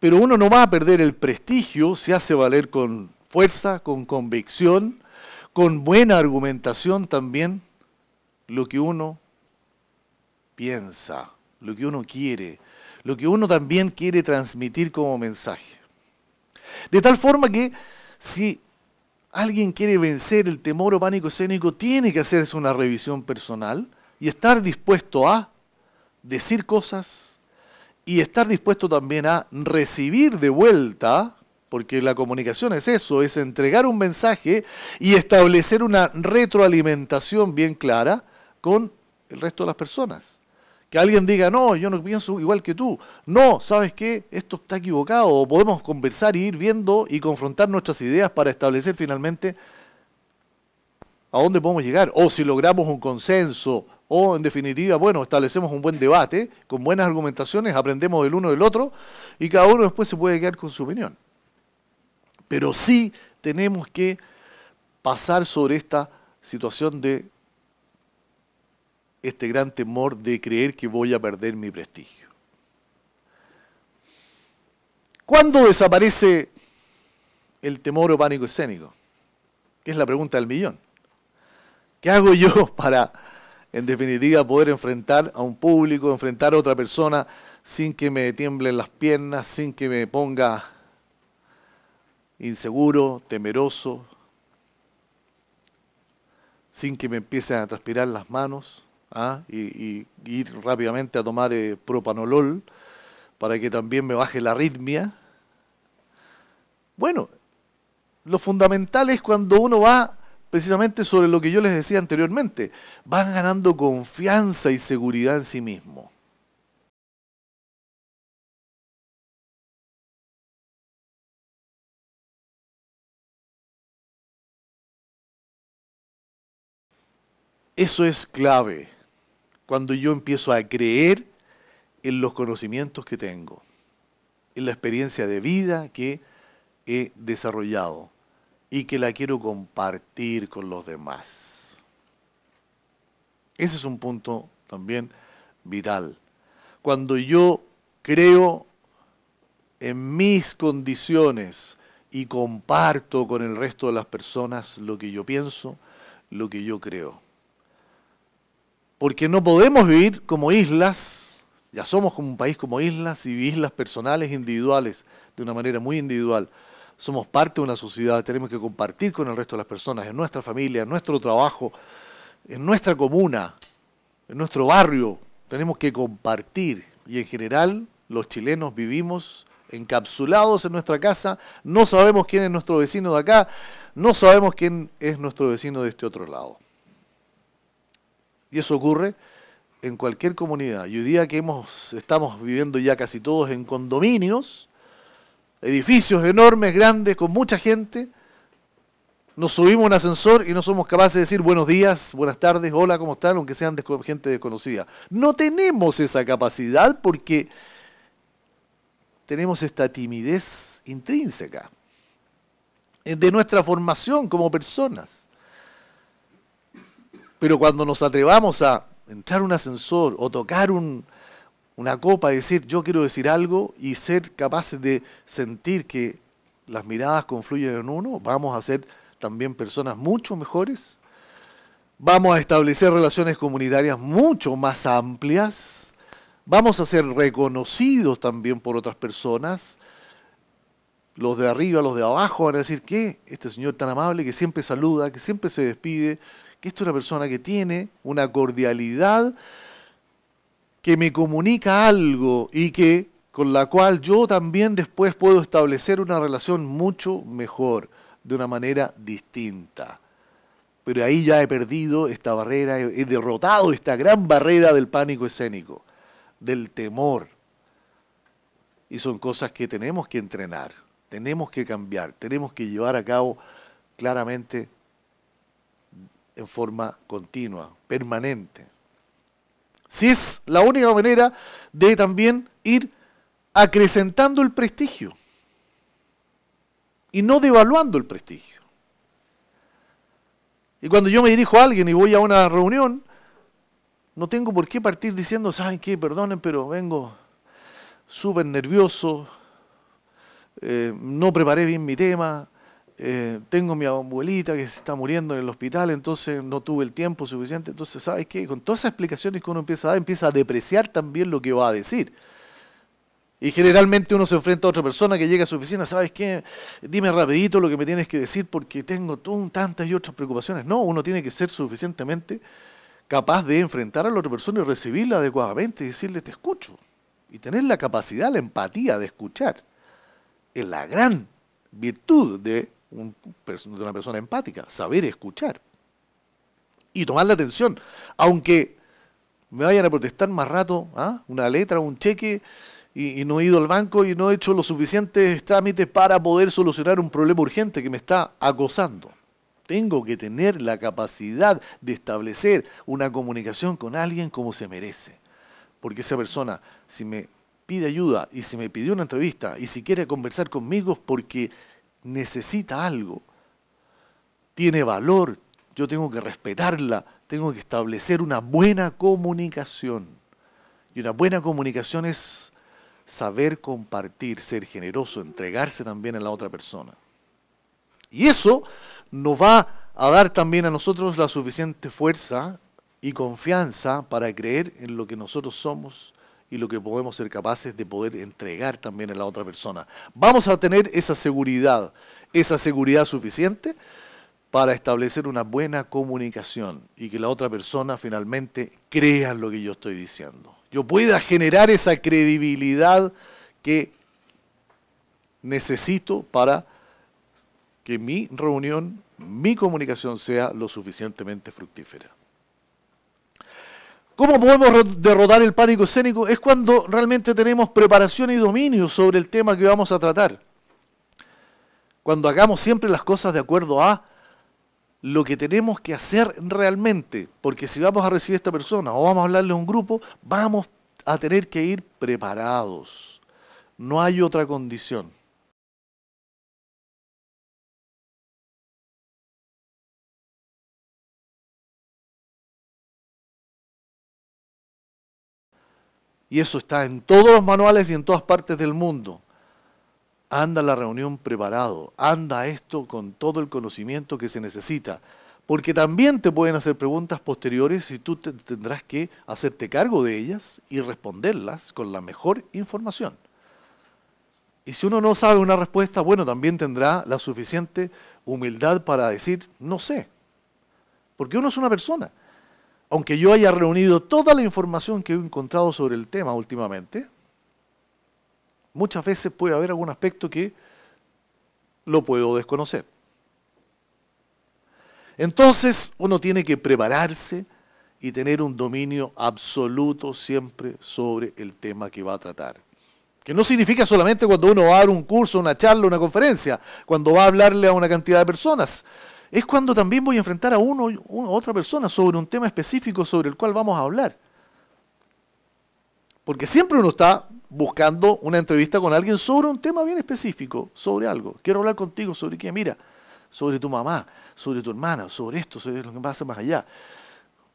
Pero uno no va a perder el prestigio si hace valer con fuerza, con convicción, con buena argumentación también lo que uno piensa, lo que uno quiere, lo que uno también quiere transmitir como mensaje. De tal forma que si alguien quiere vencer el temor o pánico escénico, tiene que hacerse una revisión personal y estar dispuesto a decir cosas y estar dispuesto también a recibir de vuelta, porque la comunicación es eso, es entregar un mensaje y establecer una retroalimentación bien clara con el resto de las personas. Que alguien diga, no, yo no pienso igual que tú. No, ¿sabes qué? Esto está equivocado. podemos conversar y ir viendo y confrontar nuestras ideas para establecer finalmente a dónde podemos llegar. O si logramos un consenso, o en definitiva, bueno, establecemos un buen debate, con buenas argumentaciones, aprendemos del uno del otro, y cada uno después se puede quedar con su opinión. Pero sí tenemos que pasar sobre esta situación de este gran temor de creer que voy a perder mi prestigio. ¿Cuándo desaparece el temor o pánico escénico? Que es la pregunta del millón. ¿Qué hago yo para, en definitiva, poder enfrentar a un público, enfrentar a otra persona sin que me tiemblen las piernas, sin que me ponga inseguro, temeroso, sin que me empiecen a transpirar las manos? ¿ah? y, ir rápidamente a tomar eh, propanolol para que también me baje la arritmia. Bueno, lo fundamental es cuando uno va precisamente sobre lo que yo les decía anteriormente, van ganando confianza y seguridad en sí mismo. Eso es clave cuando yo empiezo a creer en los conocimientos que tengo, en la experiencia de vida que he desarrollado y que la quiero compartir con los demás. Ese es un punto también vital. Cuando yo creo en mis condiciones y comparto con el resto de las personas lo que yo pienso, lo que yo creo porque no podemos vivir como islas, ya somos como un país como islas y islas personales, individuales, de una manera muy individual. Somos parte de una sociedad, tenemos que compartir con el resto de las personas, en nuestra familia, en nuestro trabajo, en nuestra comuna, en nuestro barrio. Tenemos que compartir y en general los chilenos vivimos encapsulados en nuestra casa, no sabemos quién es nuestro vecino de acá, no sabemos quién es nuestro vecino de este otro lado. Y eso ocurre en cualquier comunidad. Y hoy día que estamos viviendo ya casi todos en condominios, edificios enormes, grandes, con mucha gente, nos subimos a un ascensor y no somos capaces de decir buenos días, buenas tardes, hola, ¿cómo están? Aunque sean gente desconocida. No tenemos esa capacidad porque tenemos esta timidez intrínseca eh, de nuestra formación como personas. Pero cuando nos atrevamos a entrar un ascensor o tocar una copa y decir yo quiero decir algo y ser capaces de sentir que las miradas confluyen en uno, vamos a ser también personas mucho mejores, vamos a establecer relaciones comunitarias mucho más amplias, vamos a ser reconocidos también por otras personas, los de arriba, los de abajo van a decir que este señor tan amable que siempre saluda, que siempre se despide, esta es una persona que tiene una cordialidad que me comunica algo y que con la cual yo también después puedo establecer una relación mucho mejor, de una manera distinta. Pero ahí ya he perdido esta barrera, he derrotado esta gran barrera del pánico escénico, del temor. Y son cosas que tenemos que entrenar, tenemos que cambiar, tenemos que llevar a cabo claramente en forma continua, permanente. Si es la única manera de también ir acrecentando el prestigio y no devaluando el prestigio. Y cuando yo me dirijo a alguien y voy a una reunión, no tengo por qué partir diciendo, ¿saben qué? Perdonen, pero vengo súper nervioso, eh, no preparé bien mi tema, eh, tengo mi abuelita que se está muriendo en el hospital, entonces no tuve el tiempo suficiente. Entonces, ¿sabes qué? Con todas esas explicaciones que uno empieza a dar, empieza a depreciar también lo que va a decir. Y generalmente uno se enfrenta a otra persona que llega a su oficina, ¿sabes qué? Dime rapidito lo que me tienes que decir porque tengo tantas y otras preocupaciones. No, uno tiene que ser suficientemente capaz de enfrentar a la otra persona y recibirla adecuadamente y decirle te escucho. Y tener la capacidad, la empatía de escuchar. Es la gran virtud de de una persona empática, saber escuchar y tomar la atención, aunque me vayan a protestar más rato, ¿ah? una letra, un cheque, y, no he ido al banco y no he hecho los suficientes trámites para poder solucionar un problema urgente que me está acosando. Tengo que tener la capacidad de establecer una comunicación con alguien como se merece. Porque esa persona, si me pide ayuda y si me pidió una entrevista y si quiere conversar conmigo, es porque necesita algo, tiene valor, yo tengo que respetarla, tengo que establecer una buena comunicación. Y una buena comunicación es saber compartir, ser generoso, entregarse también a la otra persona. Y eso nos va a dar también a nosotros la suficiente fuerza y confianza para creer en lo que nosotros somos y lo que podemos ser capaces de poder entregar también a la otra persona. Vamos a tener esa seguridad, esa seguridad suficiente para establecer una buena comunicación y que la otra persona finalmente crea lo que yo estoy diciendo. Yo pueda generar esa credibilidad que necesito para que mi reunión, mi comunicación sea lo suficientemente fructífera. ¿Cómo podemos derrotar el pánico escénico? Es cuando realmente tenemos preparación y dominio sobre el tema que vamos a tratar. Cuando hagamos siempre las cosas de acuerdo a lo que tenemos que hacer realmente. Porque si vamos a recibir a esta persona o vamos a hablarle a un grupo, vamos a tener que ir preparados. No hay otra condición. Y eso está en todos los manuales y en todas partes del mundo. Anda la reunión preparado, anda esto con todo el conocimiento que se necesita, porque también te pueden hacer preguntas posteriores y tú tendrás que hacerte cargo de ellas y responderlas con la mejor información. Y si uno no sabe una respuesta, bueno, también tendrá la suficiente humildad para decir, no sé, porque uno es una persona aunque yo haya reunido toda la información que he encontrado sobre el tema últimamente, muchas veces puede haber algún aspecto que lo puedo desconocer. Entonces uno tiene que prepararse y tener un dominio absoluto siempre sobre el tema que va a tratar. Que no significa solamente cuando uno va a dar un curso, una charla, una conferencia, cuando va a hablarle a una cantidad de personas, es cuando también voy a enfrentar a uno u otra persona sobre un tema específico sobre el cual vamos a hablar. Porque siempre uno está buscando una entrevista con alguien sobre un tema bien específico, sobre algo. Quiero hablar contigo sobre qué, mira, sobre tu mamá, sobre tu hermana, sobre esto, sobre lo que pasa más allá.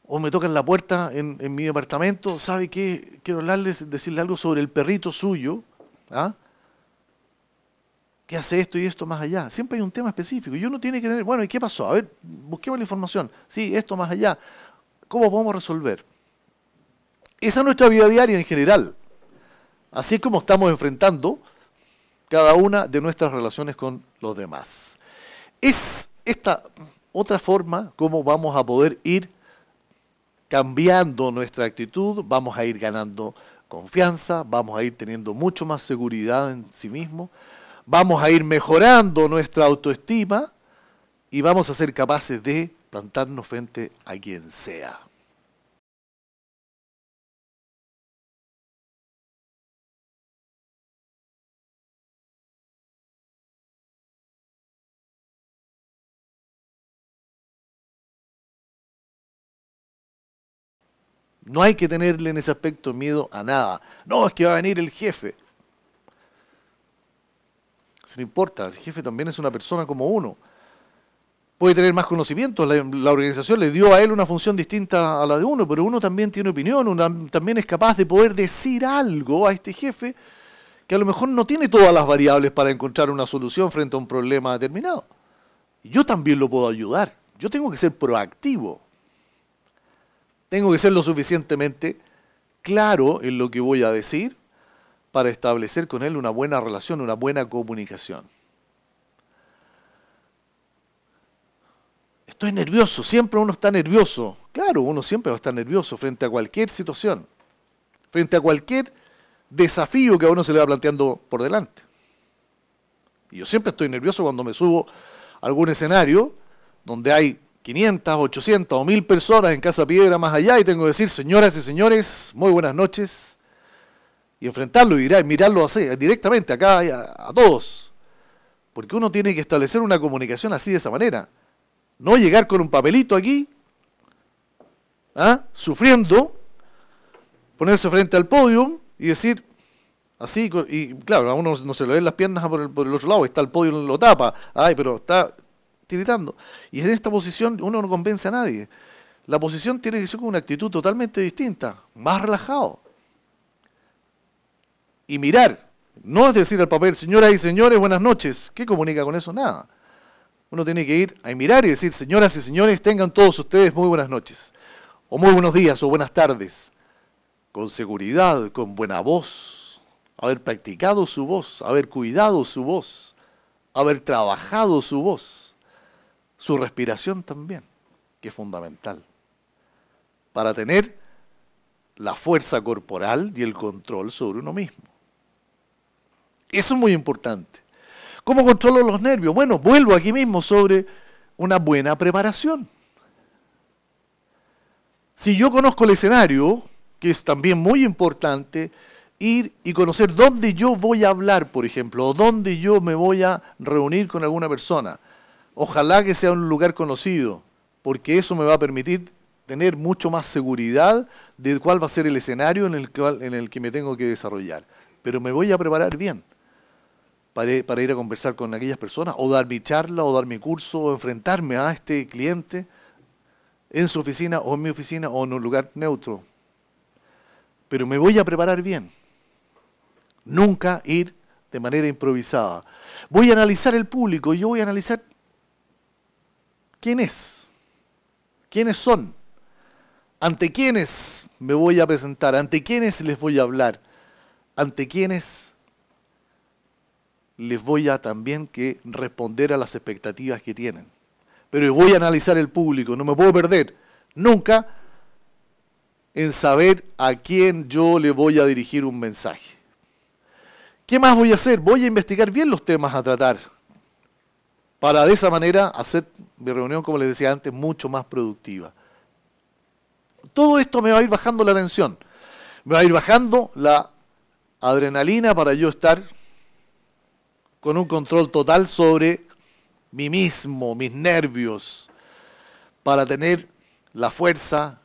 O me tocan la puerta en, mi departamento, ¿sabe qué? Quiero hablarles, decirle algo sobre el perrito suyo, ¿ah? que hace esto y esto más allá. Siempre hay un tema específico y uno tiene que tener, bueno, ¿y qué pasó? A ver, busquemos la información. Sí, esto más allá. ¿Cómo podemos resolver? Esa es nuestra vida diaria en general. Así es como estamos enfrentando cada una de nuestras relaciones con los demás. Es esta otra forma como vamos a poder ir cambiando nuestra actitud, vamos a ir ganando confianza, vamos a ir teniendo mucho más seguridad en sí mismo, vamos a ir mejorando nuestra autoestima y vamos a ser capaces de plantarnos frente a quien sea. No hay que tenerle en ese aspecto miedo a nada. No, es que va a venir el jefe no importa, el jefe también es una persona como uno. Puede tener más conocimientos, la, organización le dio a él una función distinta a la de uno, pero uno también tiene opinión, uno también es capaz de poder decir algo a este jefe que a lo mejor no tiene todas las variables para encontrar una solución frente a un problema determinado. Yo también lo puedo ayudar, yo tengo que ser proactivo, tengo que ser lo suficientemente claro en lo que voy a decir, para establecer con él una buena relación, una buena comunicación. Estoy nervioso, siempre uno está nervioso. Claro, uno siempre va a estar nervioso frente a cualquier situación, frente a cualquier desafío que a uno se le va planteando por delante. Y yo siempre estoy nervioso cuando me subo a algún escenario donde hay 500, 800 o 1000 personas en Casa Piedra más allá y tengo que decir, señoras y señores, muy buenas noches y enfrentarlo y mirarlo así, directamente acá a, a, todos. Porque uno tiene que establecer una comunicación así de esa manera. No llegar con un papelito aquí, ¿ah? sufriendo, ponerse frente al podio y decir, así, y claro, a uno no se le ven las piernas por el, otro lado, está el podio, lo tapa, ay, pero está tiritando. Y en esta posición uno no convence a nadie. La posición tiene que ser con una actitud totalmente distinta, más relajado y mirar. No es decir al papel, señoras y señores, buenas noches. ¿Qué comunica con eso? Nada. Uno tiene que ir a mirar y decir, señoras y señores, tengan todos ustedes muy buenas noches. O muy buenos días o buenas tardes. Con seguridad, con buena voz. Haber practicado su voz, haber cuidado su voz, haber trabajado su voz. Su respiración también, que es fundamental. Para tener la fuerza corporal y el control sobre uno mismo. Eso es muy importante. ¿Cómo controlo los nervios? Bueno, vuelvo aquí mismo sobre una buena preparación. Si yo conozco el escenario, que es también muy importante, ir y conocer dónde yo voy a hablar, por ejemplo, o dónde yo me voy a reunir con alguna persona. Ojalá que sea un lugar conocido, porque eso me va a permitir tener mucho más seguridad de cuál va a ser el escenario en el, en el que me tengo que desarrollar. Pero me voy a preparar bien para, ir a conversar con aquellas personas, o dar mi charla, o dar mi curso, o enfrentarme a este cliente en su oficina, o en mi oficina, o en un lugar neutro. Pero me voy a preparar bien. Nunca ir de manera improvisada. Voy a analizar el público, yo voy a analizar quién es, quiénes son, ante quiénes me voy a presentar, ante quiénes les voy a hablar, ante quiénes les voy a también que responder a las expectativas que tienen. Pero voy a analizar el público, no me puedo perder nunca en saber a quién yo le voy a dirigir un mensaje. ¿Qué más voy a hacer? Voy a investigar bien los temas a tratar para de esa manera hacer mi reunión, como les decía antes, mucho más productiva. Todo esto me va a ir bajando la tensión, me va a ir bajando la adrenalina para yo estar con un control total sobre mí mismo, mis nervios, para tener la fuerza,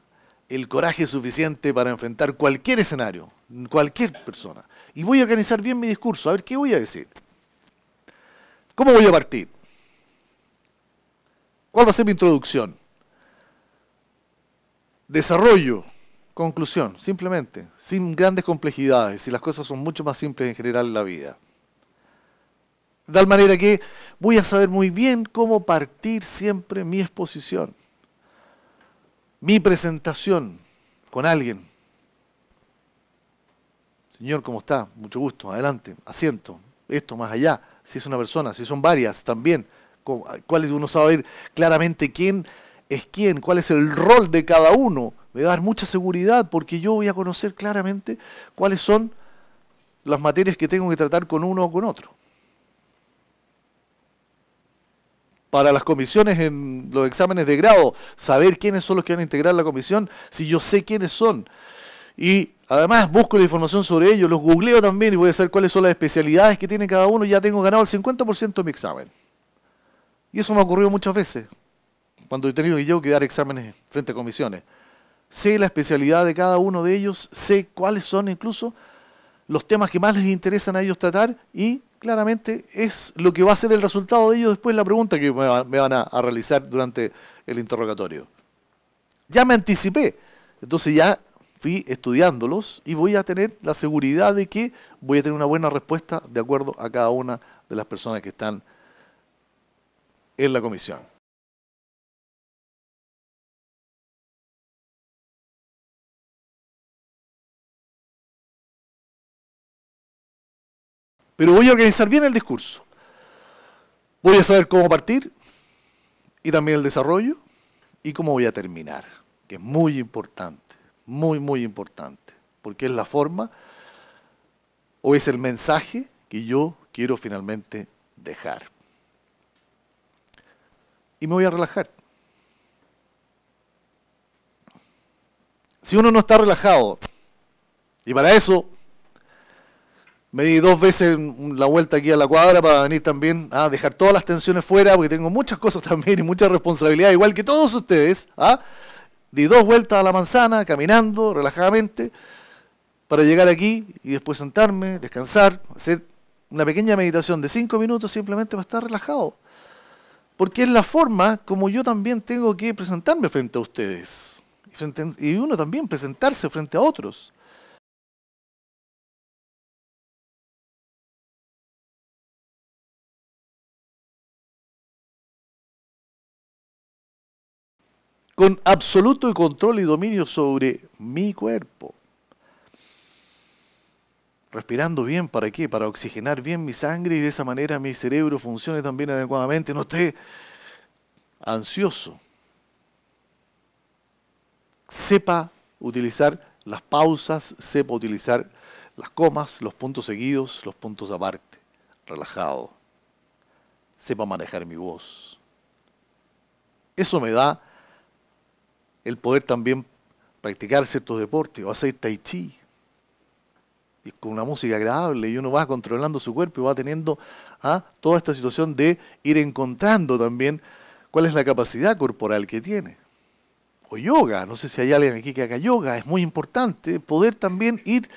el coraje suficiente para enfrentar cualquier escenario, cualquier persona. Y voy a organizar bien mi discurso, a ver qué voy a decir. ¿Cómo voy a partir? ¿Cuál va a ser mi introducción? Desarrollo, conclusión, simplemente, sin grandes complejidades, y las cosas son mucho más simples en general en la vida. De tal manera que voy a saber muy bien cómo partir siempre mi exposición, mi presentación con alguien. Señor, ¿cómo está? Mucho gusto, adelante, asiento, esto, más allá, si es una persona, si son varias también, es? uno sabe claramente quién es quién, cuál es el rol de cada uno. Me va a dar mucha seguridad porque yo voy a conocer claramente cuáles son las materias que tengo que tratar con uno o con otro. para las comisiones en los exámenes de grado, saber quiénes son los que van a integrar la comisión, si yo sé quiénes son. Y además busco la información sobre ellos, los googleo también y voy a saber cuáles son las especialidades que tiene cada uno, ya tengo ganado el 50% de mi examen. Y eso me ha ocurrido muchas veces, cuando he tenido yo que dar exámenes frente a comisiones. Sé la especialidad de cada uno de ellos, sé cuáles son incluso los temas que más les interesan a ellos tratar y claramente es lo que va a ser el resultado de ello después la pregunta que me, van a, realizar durante el interrogatorio. Ya me anticipé, entonces ya fui estudiándolos y voy a tener la seguridad de que voy a tener una buena respuesta de acuerdo a cada una de las personas que están en la comisión. Pero voy a organizar bien el discurso. Voy a saber cómo partir y también el desarrollo y cómo voy a terminar, que es muy importante, muy, muy importante, porque es la forma o es el mensaje que yo quiero finalmente dejar. Y me voy a relajar. Si uno no está relajado, y para eso me di dos veces la vuelta aquí a la cuadra para venir también a dejar todas las tensiones fuera, porque tengo muchas cosas también y mucha responsabilidad, igual que todos ustedes. ¿ah? Di dos vueltas a la manzana, caminando relajadamente, para llegar aquí y después sentarme, descansar, hacer una pequeña meditación de cinco minutos simplemente para estar relajado. Porque es la forma como yo también tengo que presentarme frente a ustedes. Y uno también presentarse frente a otros. con absoluto control y dominio sobre mi cuerpo. Respirando bien, ¿para qué? Para oxigenar bien mi sangre y de esa manera mi cerebro funcione también adecuadamente, no esté ansioso. Sepa utilizar las pausas, sepa utilizar las comas, los puntos seguidos, los puntos aparte, relajado. Sepa manejar mi voz. Eso me da el poder también practicar ciertos deportes o hacer tai chi. Y con una música agradable y uno va controlando su cuerpo y va teniendo a ¿ah? toda esta situación de ir encontrando también cuál es la capacidad corporal que tiene. O yoga, no sé si hay alguien aquí que haga yoga, es muy importante poder también ir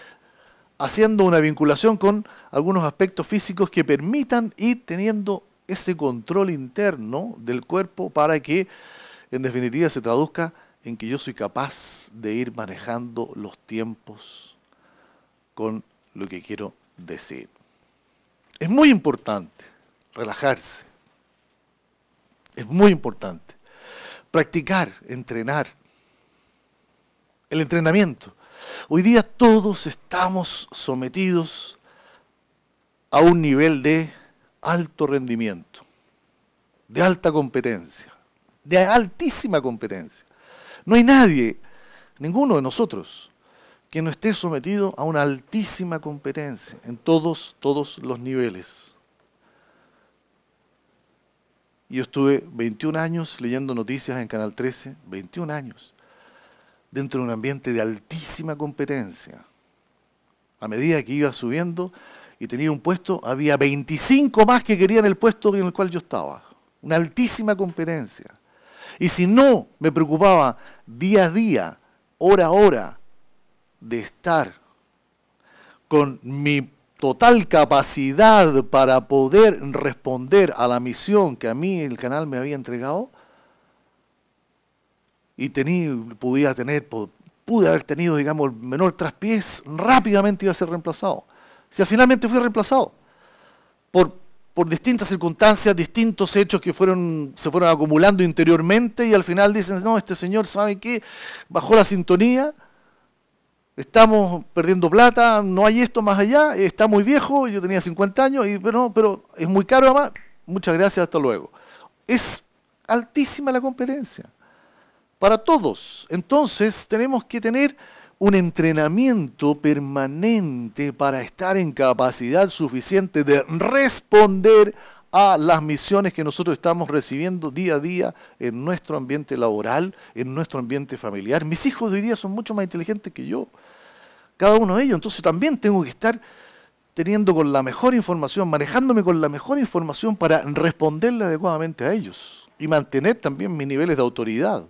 haciendo una vinculación con algunos aspectos físicos que permitan ir teniendo ese control interno del cuerpo para que en definitiva se traduzca en que yo soy capaz de ir manejando los tiempos con lo que quiero decir. Es muy importante relajarse. Es muy importante practicar, entrenar. El entrenamiento. Hoy día todos estamos sometidos a un nivel de alto rendimiento, de alta competencia, de altísima competencia. No hay nadie, ninguno de nosotros, que no esté sometido a una altísima competencia en todos, todos los niveles. Yo estuve 21 años leyendo noticias en Canal 13, 21 años, dentro de un ambiente de altísima competencia. A medida que iba subiendo y tenía un puesto, había 25 más que querían el puesto en el cual yo estaba. Una altísima competencia. Y si no, me preocupaba día a día, hora a hora, de estar con mi total capacidad para poder responder a la misión que a mí el canal me había entregado. Y tener, pude haber tenido, digamos, el menor traspiés, rápidamente iba a ser reemplazado. Si sea, finalmente fui reemplazado por por distintas circunstancias, distintos hechos que fueron, se fueron acumulando interiormente y al final dicen, no, este señor sabe qué, bajó la sintonía, estamos perdiendo plata, no hay esto más allá, está muy viejo, yo tenía 50 años, y, pero, pero es muy caro además, muchas gracias, hasta luego. Es altísima la competencia para todos, entonces tenemos que tener un entrenamiento permanente para estar en capacidad suficiente de responder a las misiones que nosotros estamos recibiendo día a día en nuestro ambiente laboral, en nuestro ambiente familiar. Mis hijos hoy día son mucho más inteligentes que yo, cada uno de ellos, entonces también tengo que estar teniendo con la mejor información, manejándome con la mejor información para responderle adecuadamente a ellos y mantener también mis niveles de autoridad.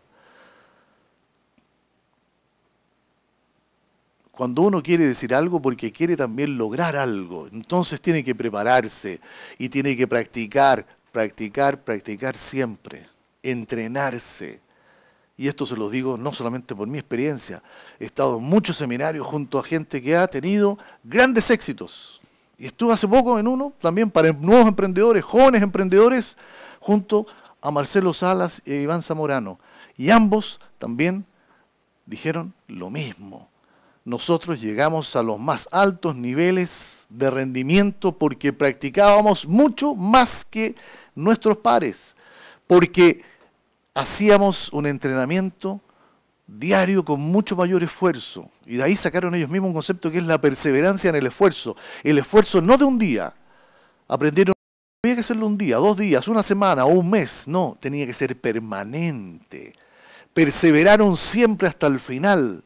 Cuando uno quiere decir algo porque quiere también lograr algo, entonces tiene que prepararse y tiene que practicar, practicar, practicar siempre, entrenarse. Y esto se lo digo no solamente por mi experiencia, he estado en muchos seminarios junto a gente que ha tenido grandes éxitos. Y estuve hace poco en uno también para nuevos emprendedores, jóvenes emprendedores, junto a Marcelo Salas e Iván Zamorano. Y ambos también dijeron lo mismo nosotros llegamos a los más altos niveles de rendimiento porque practicábamos mucho más que nuestros pares, porque hacíamos un entrenamiento diario con mucho mayor esfuerzo. Y de ahí sacaron ellos mismos un concepto que es la perseverancia en el esfuerzo. El esfuerzo no de un día. Aprendieron, había que hacerlo un día, dos días, una semana o un mes. No, tenía que ser permanente. Perseveraron siempre hasta el final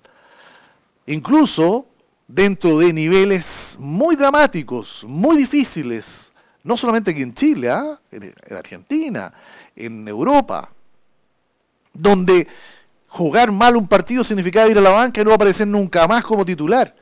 incluso dentro de niveles muy dramáticos, muy difíciles, no solamente aquí en Chile, ¿ah? en, en Argentina, en Europa, donde jugar mal un partido significaba ir a la banca y no aparecer nunca más como titular.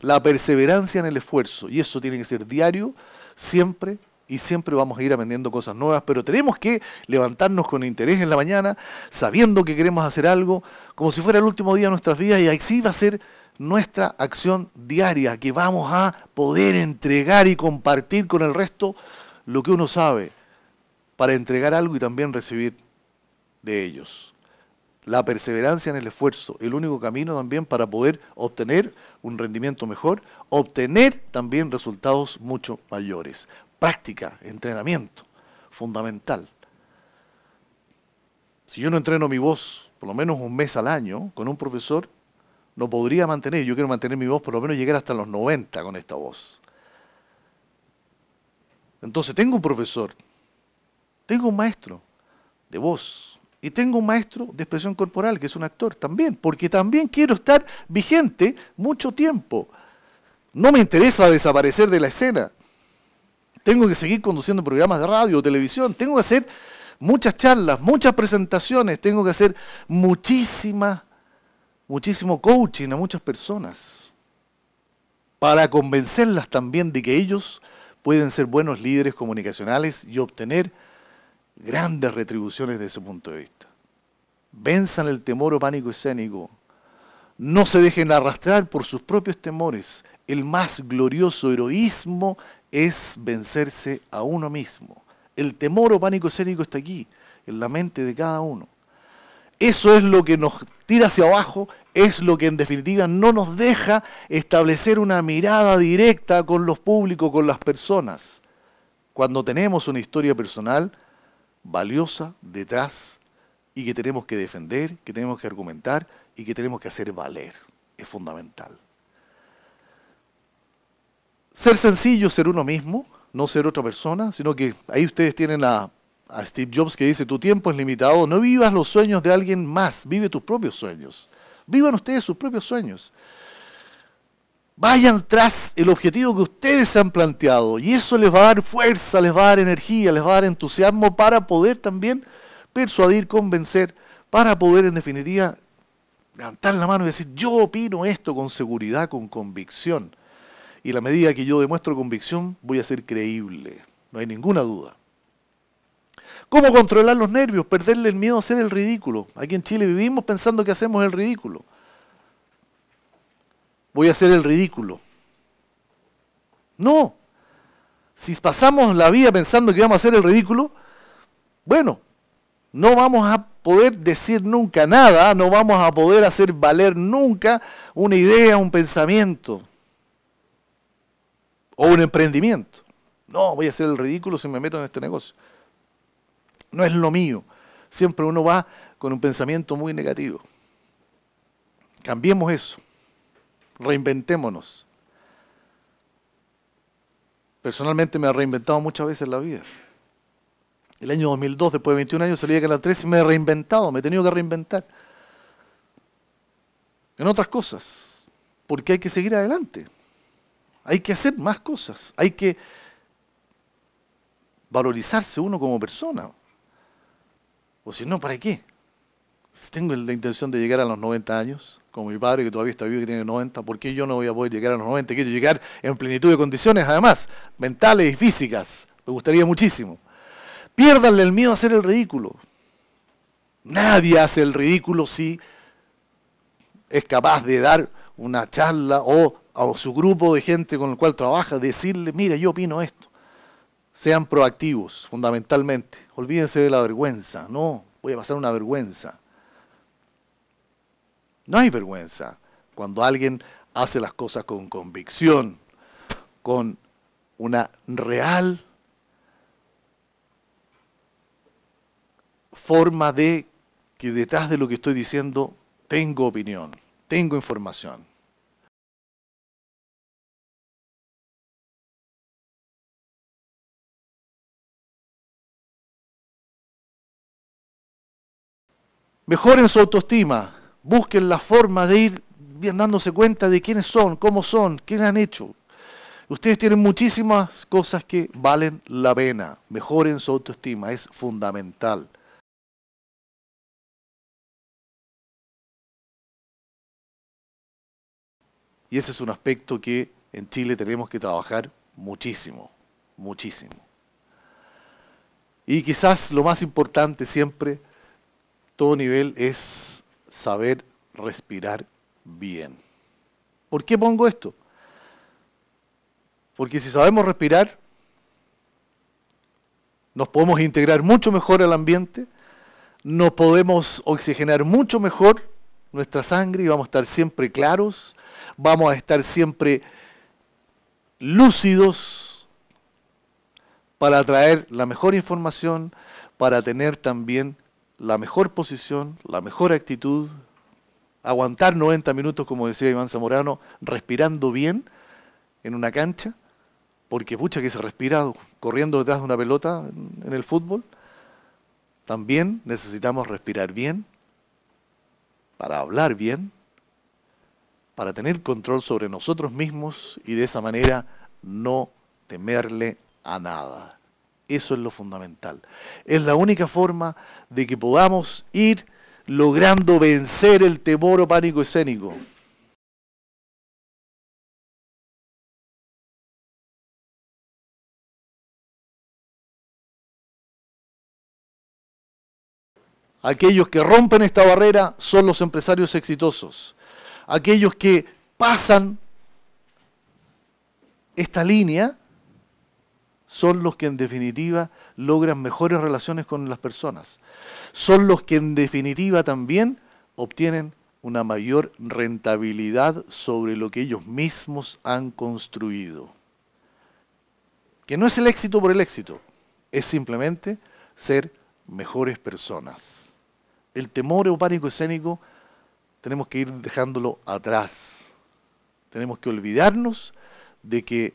La perseverancia en el esfuerzo, y eso tiene que ser diario, siempre y siempre vamos a ir aprendiendo cosas nuevas, pero tenemos que levantarnos con interés en la mañana, sabiendo que queremos hacer algo, como si fuera el último día de nuestras vidas y así va a ser nuestra acción diaria, que vamos a poder entregar y compartir con el resto lo que uno sabe, para entregar algo y también recibir de ellos. La perseverancia en el esfuerzo, el único camino también para poder obtener un rendimiento mejor, obtener también resultados mucho mayores práctica, entrenamiento, fundamental. Si yo no entreno mi voz por lo menos un mes al año con un profesor, no podría mantener, yo quiero mantener mi voz por lo menos llegar hasta los 90 con esta voz. Entonces tengo un profesor, tengo un maestro de voz y tengo un maestro de expresión corporal que es un actor también, porque también quiero estar vigente mucho tiempo. No me interesa desaparecer de la escena tengo que seguir conduciendo programas de radio o televisión, tengo que hacer muchas charlas, muchas presentaciones, tengo que hacer muchísima, muchísimo coaching a muchas personas para convencerlas también de que ellos pueden ser buenos líderes comunicacionales y obtener grandes retribuciones desde ese punto de vista. Venzan el temor o pánico escénico. No se dejen arrastrar por sus propios temores. El más glorioso heroísmo es vencerse a uno mismo. El temor o pánico escénico está aquí, en la mente de cada uno. Eso es lo que nos tira hacia abajo, es lo que en definitiva no nos deja establecer una mirada directa con los públicos, con las personas. Cuando tenemos una historia personal valiosa detrás y que tenemos que defender, que tenemos que argumentar y que tenemos que hacer valer, es fundamental. Ser sencillo, ser uno mismo, no ser otra persona, sino que ahí ustedes tienen a, Steve Jobs que dice, tu tiempo es limitado, no vivas los sueños de alguien más, vive tus propios sueños. Vivan ustedes sus propios sueños. Vayan tras el objetivo que ustedes han planteado y eso les va a dar fuerza, les va a dar energía, les va a dar entusiasmo para poder también persuadir, convencer, para poder en definitiva levantar la mano y decir, yo opino esto con seguridad, con convicción. Y la medida que yo demuestro convicción, voy a ser creíble. No hay ninguna duda. ¿Cómo controlar los nervios? Perderle el miedo a hacer el ridículo. Aquí en Chile vivimos pensando que hacemos el ridículo. Voy a hacer el ridículo. No. Si pasamos la vida pensando que vamos a hacer el ridículo, bueno, no vamos a poder decir nunca nada, no vamos a poder hacer valer nunca una idea, un pensamiento. O un emprendimiento. No, voy a hacer el ridículo si me meto en este negocio. No es lo mío. Siempre uno va con un pensamiento muy negativo. Cambiemos eso. Reinventémonos. Personalmente me he reinventado muchas veces en la vida. El año 2002, después de 21 años, salí de la 13 y me he reinventado, me he tenido que reinventar. En otras cosas, porque hay que seguir adelante. Hay que hacer más cosas, hay que valorizarse uno como persona. O si no, ¿para qué? Si tengo la intención de llegar a los 90 años, como mi padre que todavía está vivo y tiene 90, ¿por qué yo no voy a poder llegar a los 90? Quiero llegar en plenitud de condiciones, además, mentales y físicas. Me gustaría muchísimo. Piérdanle el miedo a hacer el ridículo. Nadie hace el ridículo si es capaz de dar una charla o o su grupo de gente con el cual trabaja, decirle, mira, yo opino esto. Sean proactivos, fundamentalmente. Olvídense de la vergüenza. No, voy a pasar una vergüenza. No hay vergüenza cuando alguien hace las cosas con convicción, con una real forma de que detrás de lo que estoy diciendo tengo opinión, tengo información. mejoren su autoestima, busquen la forma de ir dándose cuenta de quiénes son, cómo son, qué han hecho. Ustedes tienen muchísimas cosas que valen la pena. Mejoren su autoestima, es fundamental. Y ese es un aspecto que en Chile tenemos que trabajar muchísimo, muchísimo. Y quizás lo más importante siempre todo nivel es saber respirar bien. ¿Por qué pongo esto? Porque si sabemos respirar, nos podemos integrar mucho mejor al ambiente, nos podemos oxigenar mucho mejor nuestra sangre y vamos a estar siempre claros, vamos a estar siempre lúcidos para traer la mejor información, para tener también la mejor posición, la mejor actitud, aguantar 90 minutos, como decía Iván Zamorano, respirando bien en una cancha, porque pucha que se respira corriendo detrás de una pelota en el fútbol. También necesitamos respirar bien, para hablar bien, para tener control sobre nosotros mismos y de esa manera no temerle a nada. Eso es lo fundamental. Es la única forma de que podamos ir logrando vencer el temor o pánico escénico. Aquellos que rompen esta barrera son los empresarios exitosos. Aquellos que pasan esta línea son los que en definitiva logran mejores relaciones con las personas. Son los que en definitiva también obtienen una mayor rentabilidad sobre lo que ellos mismos han construido. Que no es el éxito por el éxito, es simplemente ser mejores personas. El temor o pánico escénico tenemos que ir dejándolo atrás. Tenemos que olvidarnos de que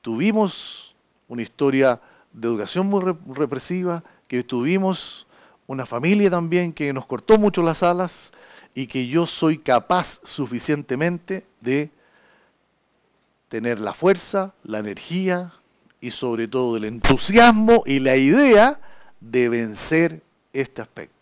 tuvimos una historia de educación muy represiva, que tuvimos una familia también que nos cortó mucho las alas y que yo soy capaz suficientemente de tener la fuerza, la energía y sobre todo el entusiasmo y la idea de vencer este aspecto.